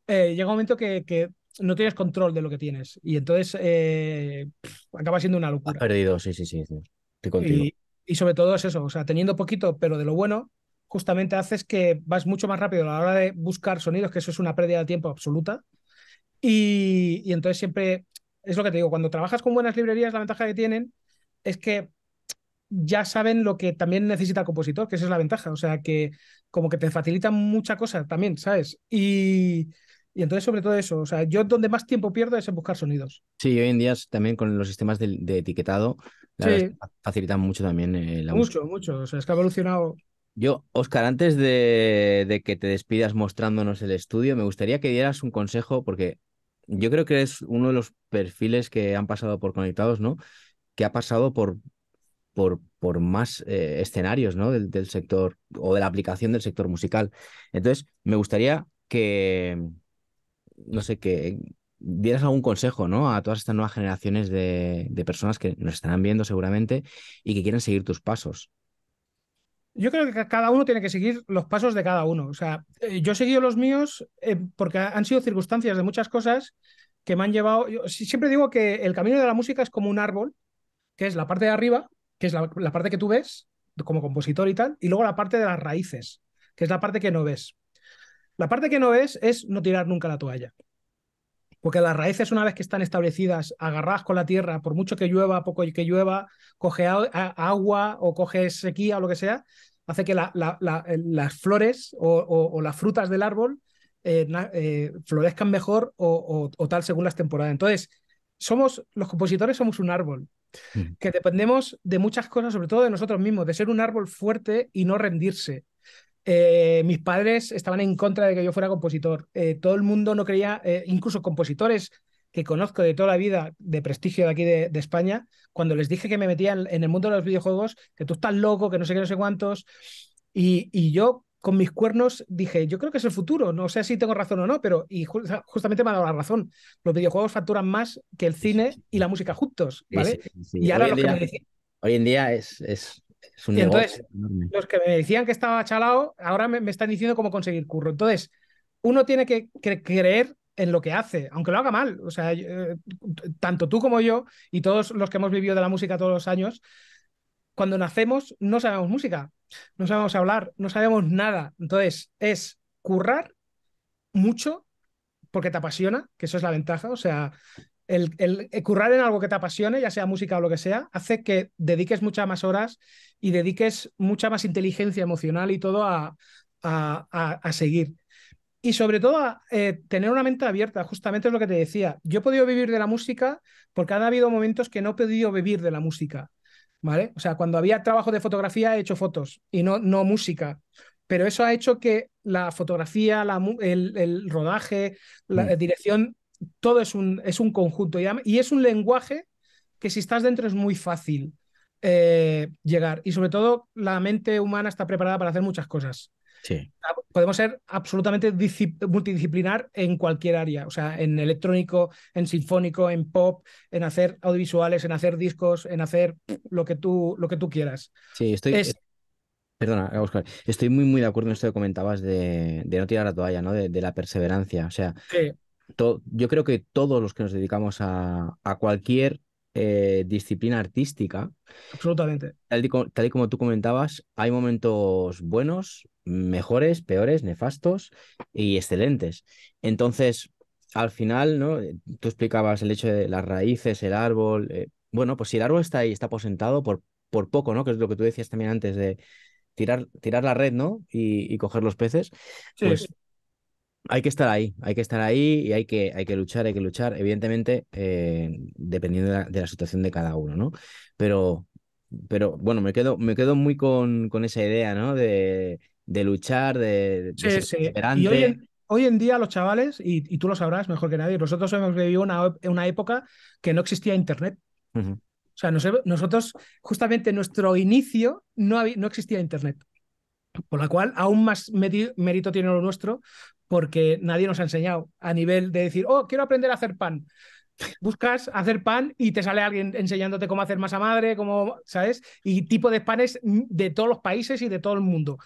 eh, llega un momento que, no tienes control de lo que tienes. Y entonces eh, acaba siendo una locura. perdido, sí, sí, sí. Y, sobre todo es eso, o sea, teniendo poquito, pero de lo bueno, justamente haces que vas mucho más rápido a la hora de buscar sonidos, que eso es una pérdida de tiempo absoluta. Y, y entonces siempre, es lo que te digo, cuando trabajas con buenas librerías, la ventaja que tienen es que ya saben lo que también necesita el compositor, que esa es la ventaja. O sea, que como que te facilitan mucha cosa también, ¿sabes? Y, entonces, sobre todo eso, o sea, yo donde más tiempo pierdo es en buscar sonidos. Sí, hoy en día también con los sistemas de, etiquetado facilitan mucho también eh, la Mucho, mucho. O es que ha evolucionado. Yo, Oscar, antes de, de que te despidas mostrándonos el estudio, me gustaría que dieras un consejo, porque yo creo que es uno de los perfiles que han pasado por conectados, ¿no? Que ha pasado por por, más eh, escenarios ¿no? del, sector o de la aplicación del sector musical. Entonces, me gustaría que, no sé, que dieras algún consejo ¿no? a todas estas nuevas generaciones de, personas que nos estarán viendo seguramente y que quieren seguir tus pasos. Yo creo que cada uno tiene que seguir los pasos de cada uno. O sea, eh, yo he seguido los míos eh, porque han sido circunstancias de muchas cosas que me han llevado. Yo siempre digo que el camino de la música es como un árbol, que es la parte de arriba, que es la, parte que tú ves como compositor y tal, y luego la parte de las raíces, que es la parte que no ves. La parte que no ves es no tirar nunca la toalla. Porque las raíces, una vez que están establecidas, agarradas con la tierra, por mucho que llueva, poco que llueva, coge agua o coge sequía o lo que sea, hace que eh, las flores o, las frutas del árbol eh, eh, florezcan mejor o, o, tal según las temporadas. Entonces, somos, los compositores somos un árbol Mm. que dependemos de muchas cosas, sobre todo de nosotros mismos, de ser un árbol fuerte y no rendirse. Eh, mis padres estaban en contra de que yo fuera compositor. Eh, todo el mundo no creía, eh, incluso compositores que conozco de toda la vida, de prestigio de aquí de, España, cuando les dije que me metía en, el mundo de los videojuegos, que tú estás loco, que no sé qué, no sé cuántos, y, y yo con mis cuernos dije, yo creo que es el futuro, no sé si tengo razón o no, pero y justamente me ha dado la razón. Los videojuegos facturan más que el cine y la música juntos, ¿vale? y ahora Hoy en día es, es, es un y entonces, Los que me decían que estaba chalado, ahora me, están diciendo cómo conseguir curro. Entonces, uno tiene que creer en lo que hace, aunque lo haga mal. O sea, eh, tanto tú como yo y todos los que hemos vivido de la música todos los años, cuando nacemos no sabemos música no sabemos hablar, no sabemos nada. Entonces, es currar mucho porque te apasiona, que eso es la ventaja. O sea, el, currar en algo que te apasione, ya sea música o lo que sea, hace que dediques muchas más horas y dediques mucha más inteligencia emocional y todo a, a, seguir. Y sobre todo a eh, tener una mente abierta, justamente es lo que te decía. Yo he podido vivir de la música porque ha habido momentos que no he podido vivir de la música. O sea, cuando había trabajo de fotografía he hecho fotos y no, no música, pero eso ha hecho que la fotografía, el, rodaje, la mm. dirección, todo es un, es un conjunto y, es un lenguaje que si estás dentro es muy fácil eh, llegar y sobre todo la mente humana está preparada para hacer muchas cosas. Podemos ser absolutamente multidisciplinar en cualquier área, o sea, en electrónico, en sinfónico, en pop, en hacer audiovisuales, en hacer discos, en hacer lo que tú, lo que tú quieras. Sí, estoy... Perdona, Oscar, estoy muy, muy de acuerdo en esto que comentabas de, no tirar la toalla, ¿no? De, la perseverancia, o sea... yo creo que todos los que nos dedicamos a, a cualquier eh, disciplina artística. Absolutamente. Tal y, como tú comentabas, hay momentos buenos, mejores, peores, nefastos y excelentes. Entonces, al final, ¿no? Tú explicabas el hecho de las raíces, el árbol. Eh, bueno, pues si el árbol está ahí, está aposentado por, por poco, ¿no? Que es lo que tú decías también antes de tirar, tirar la red, ¿no? Y, coger los peces. Pues hay que estar ahí, hay que estar ahí y hay que, hay que luchar, hay que luchar, evidentemente, eh, dependiendo de la, situación de cada uno, ¿no? Pero, pero bueno, me quedo, me quedo muy con, con esa idea, ¿no? De, luchar, de, ser hoy, en, día los chavales, y, tú lo sabrás mejor que nadie, nosotros hemos vivido una, una época que no existía Internet. O sea, nosotros, justamente nuestro inicio, no, había, no existía Internet. Por lo cual, aún más mérito tiene lo nuestro, porque nadie nos ha enseñado a nivel de decir, oh, quiero aprender a hacer pan. Buscas hacer pan y te sale alguien enseñándote cómo hacer masa madre, cómo, ¿sabes? Y tipo de panes de todos los países y de todo el mundo.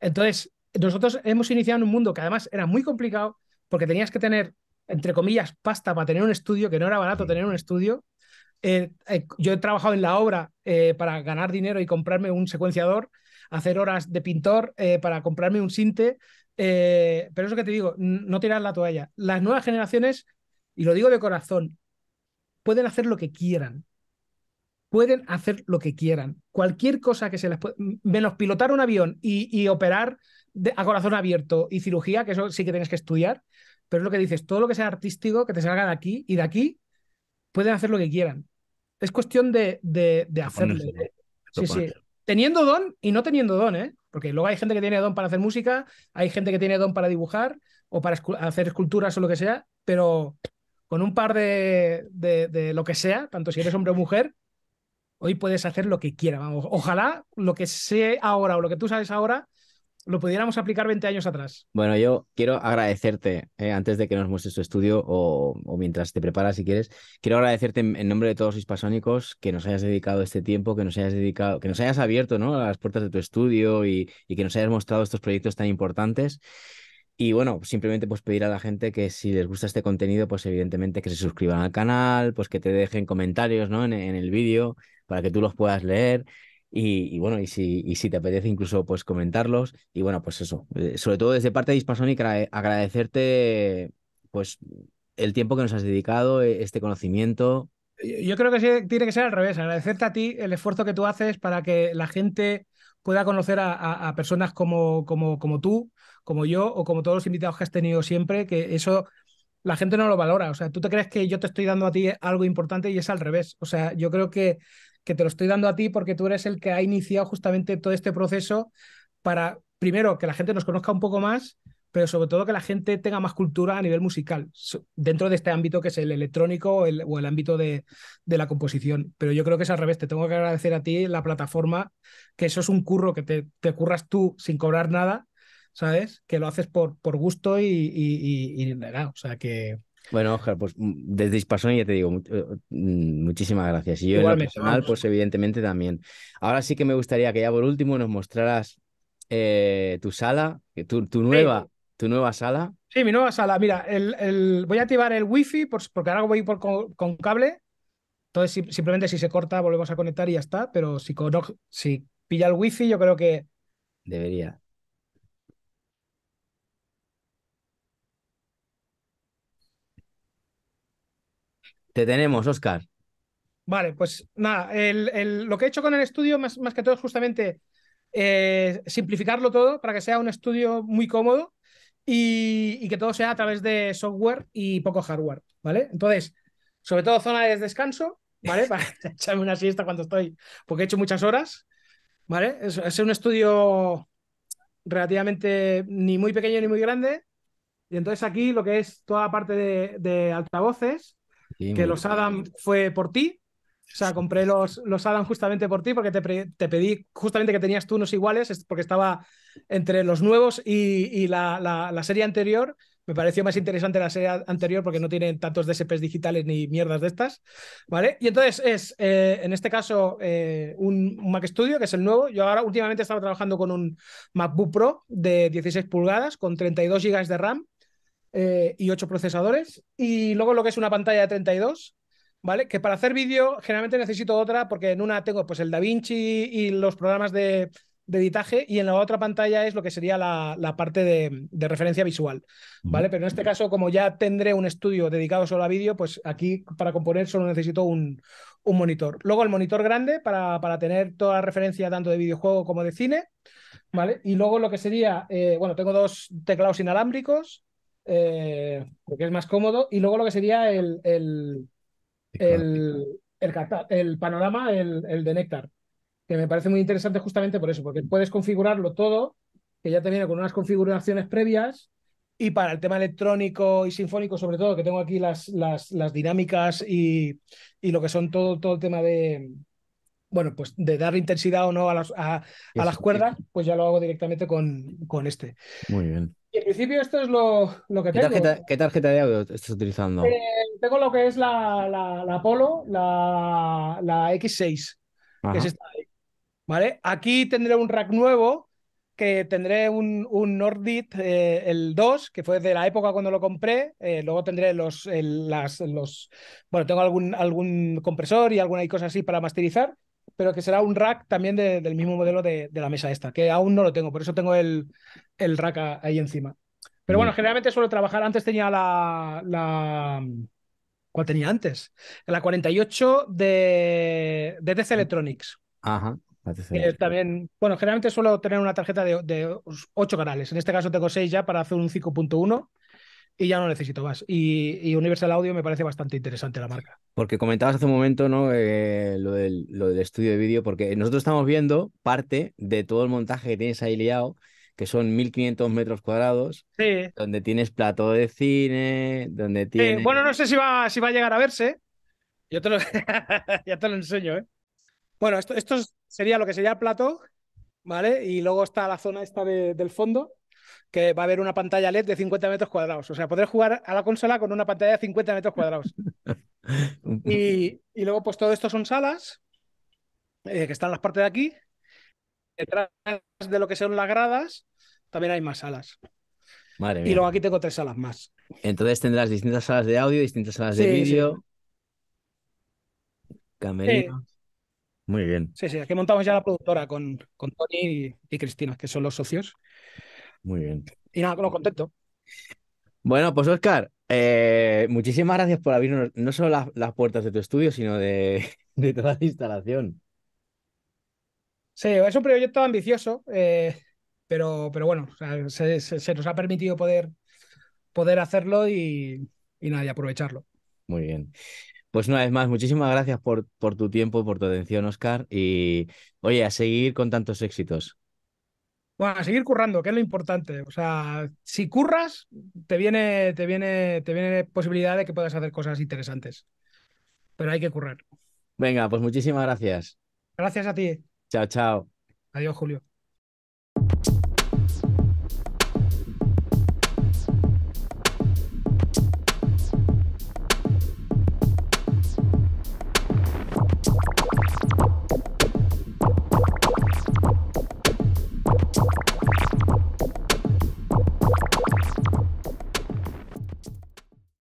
Entonces, nosotros hemos iniciado en un mundo que además era muy complicado porque tenías que tener, entre comillas, pasta para tener un estudio, que no era barato tener un estudio. Eh, eh, yo he trabajado en la obra eh, para ganar dinero y comprarme un secuenciador, hacer horas de pintor para comprarme un sinte, eh, pero eso que te digo, no tirar la toalla. Las nuevas generaciones, y lo digo de corazón, pueden hacer lo que quieran. Pueden hacer lo que quieran. Cualquier cosa que se les pueda. Menos pilotar un avión y, operar a corazón abierto y cirugía, que eso sí que tienes que estudiar. Pero es lo que dices, todo lo que sea artístico, que te salga de aquí y de aquí, pueden hacer lo que quieran. Es cuestión de, de, de hacerlo. ¿eh? Sí, sí teniendo don y no teniendo don, ¿eh? Porque luego hay gente que tiene don para hacer música, hay gente que tiene don para dibujar o para hacer esculturas o lo que sea, pero con un par de, de, lo que sea, tanto si eres hombre o mujer, hoy puedes hacer lo que quieras, vamos. Ojalá lo que sé ahora o lo que tú sabes ahora lo pudiéramos aplicar 20 años atrás. Bueno, yo quiero agradecerte, eh, antes de que nos muestres tu estudio o, mientras te preparas, si quieres, quiero agradecerte en, nombre de todos los hispasónicos que nos hayas dedicado este tiempo, que nos hayas dedicado, que nos hayas abierto ¿no? las puertas de tu estudio y, que nos hayas mostrado estos proyectos tan importantes. Y bueno, simplemente pues pedir a la gente que si les gusta este contenido, pues evidentemente que se suscriban al canal, pues que te dejen comentarios ¿no? en, en el vídeo para que tú los puedas leer y, bueno, y si, y si te apetece incluso pues comentarlos. Y bueno, pues eso. Eh, sobre todo desde parte de Hispasonic, agradecerte pues el tiempo que nos has dedicado, e-, este conocimiento. Yo creo que tiene que ser al revés, agradecerte a ti el esfuerzo que tú haces para que la gente pueda conocer a, a personas como, como, como tú, como yo o como todos los invitados que has tenido siempre, que eso la gente no lo valora. O sea, tú te crees que yo te estoy dando a ti algo importante y es al revés. O sea, yo creo que que te lo estoy dando a ti porque tú eres el que ha iniciado justamente todo este proceso para, primero, que la gente nos conozca un poco más, pero sobre todo que la gente tenga más cultura a nivel musical, dentro de este ámbito que es el electrónico o el ámbito de, la composición. Pero yo creo que es al revés, te tengo que agradecer a ti la plataforma, que eso es un curro que te, curras tú sin cobrar nada, ¿sabes? Que lo haces por, por gusto y, y nada, o sea que bueno, Oscar, pues mm, desde Hispasón ya te digo, eh, mm, muchísimas gracias. Y yo personal, pues evidentemente también. Ahora sí que me gustaría que ya por último nos mostraras eh, tu sala, tu, nueva, tu nueva sala. Sí, mi nueva sala. Mira, el, voy a activar el wifi fi porque ahora voy por con, cable. Entonces, simplemente si se corta, volvemos a conectar y ya está. Pero si, si pilla el wifi, yo creo que. Debería. Te tenemos, Oscar. Vale, pues nada, lo que he hecho con el estudio más, más que todo es justamente eh, simplificarlo todo para que sea un estudio muy cómodo y, que todo sea a través de software y poco hardware, ¿vale? Entonces, sobre todo zona de descanso, ¿vale? Para echarme una siesta cuando estoy, porque he hecho muchas horas, ¿vale? Es, un estudio relativamente ni muy pequeño ni muy grande. Y entonces aquí lo que es toda la parte de altavoces, que los Adam fue por ti. O sea, compré los, los Adam justamente por ti porque te, pedí justamente que tenías tú unos iguales porque estaba entre los nuevos y, la, serie anterior. Me pareció más interesante la serie anterior porque no tienen tantos DSPs digitales ni mierdas de estas, ¿vale? Y entonces es, eh, en este caso, eh, un, Mac Studio, que es el nuevo. Yo ahora últimamente estaba trabajando con un MacBook Pro de 16 pulgadas con 32 GB de RAM eh, y ocho procesadores. Y luego lo que es una pantalla de 32, ¿vale? Que para hacer vídeo generalmente necesito otra porque en una tengo pues el DaVinci y los programas de, editaje y en la otra pantalla es lo que sería la, parte de, referencia visual, ¿vale? Pero en este caso, como ya tendré un estudio dedicado solo a vídeo, pues aquí para componer solo necesito un, un monitor. Luego el monitor grande para, para, tener toda la referencia tanto de videojuego como de cine, ¿vale? Y luego lo que sería, eh, bueno, tengo dos teclados inalámbricos, eh, porque es más cómodo, y luego lo que sería el, el, el, panorama, el, de Néctar que me parece muy interesante justamente por eso, porque puedes configurarlo todo, que ya te viene con unas configuraciones previas, y para el tema electrónico y sinfónico, sobre todo, que tengo aquí las, las, las dinámicas y, y, lo que son todo, todo el tema de, bueno, pues de dar intensidad o no a las, a, las cuerdas, pues ya lo hago directamente con, con este. Muy bien. Y en principio esto es lo, lo que tengo. ¿Qué tarjeta de audio estás utilizando? Eh, tengo lo que es la, la, la Apollo, la, X6, que es esta ahí. ¿Vale? Aquí tendré un rack nuevo, que tendré un, un Nordit, eh, el 2, que fue de la época cuando lo compré. Eh, luego tendré los, las, los... Bueno, tengo algún, algún compresor y alguna cosa así para masterizar pero que será un rack también del mismo modelo de, de, la mesa esta, que aún no lo tengo, por eso tengo el, el rack ahí encima. Pero bueno, generalmente suelo trabajar. Antes tenía la, la... ¿Cuál tenía antes? La 48 de, de DC Electronics. Ajá. también, bueno, generalmente suelo tener una tarjeta de, 8 canales. En este caso tengo 6 ya para hacer un 5.1 y ya no necesito más. Y, Universal Audio me parece bastante interesante la marca. Porque comentabas hace un momento ¿no? Eh, lo, del, lo del estudio de vídeo, porque nosotros estamos viendo parte de todo el montaje que tienes ahí liado que son 1500 metros cuadrados, donde tienes plato de cine, donde tienes... bueno, no sé si va, si va a llegar a verse. ¿eh? Yo te lo, ya te lo enseño, ¿eh? Bueno, esto, sería lo que sería el plato, ¿vale? Y luego está la zona esta del fondo, que va a haber una pantalla LED de 50 metros cuadrados. O sea, podré jugar a la consola con una pantalla de 50 metros cuadrados. y, luego, pues todo esto son salas, eh, que están las partes de aquí detrás de lo que son las gradas, también hay más salas. Y luego aquí tengo tres salas más. Entonces tendrás distintas salas de audio, distintas salas de vídeo. Sí. Muy bien. Sí, sí, aquí montamos ya la productora con, con Tony y, Cristina, que son los socios. Muy bien. Y nada, con lo contento. Bueno, pues Oscar, eh, muchísimas gracias por abrirnos no solo las, puertas de tu estudio, sino de, de toda la instalación. Sí, es un proyecto ambicioso, eh, pero, pero bueno, se, nos ha permitido poder, poder hacerlo y, y, aprovecharlo. Muy bien. Pues una vez más, muchísimas gracias por, por tu tiempo, por tu atención, Oscar. Y oye, a seguir con tantos éxitos. Bueno, a seguir currando, que es lo importante. O sea, si curras, te viene, te viene, te viene posibilidad de que puedas hacer cosas interesantes. Pero hay que currar. Venga, pues muchísimas gracias. Gracias a ti. Chao, chao. Adiós, Julio.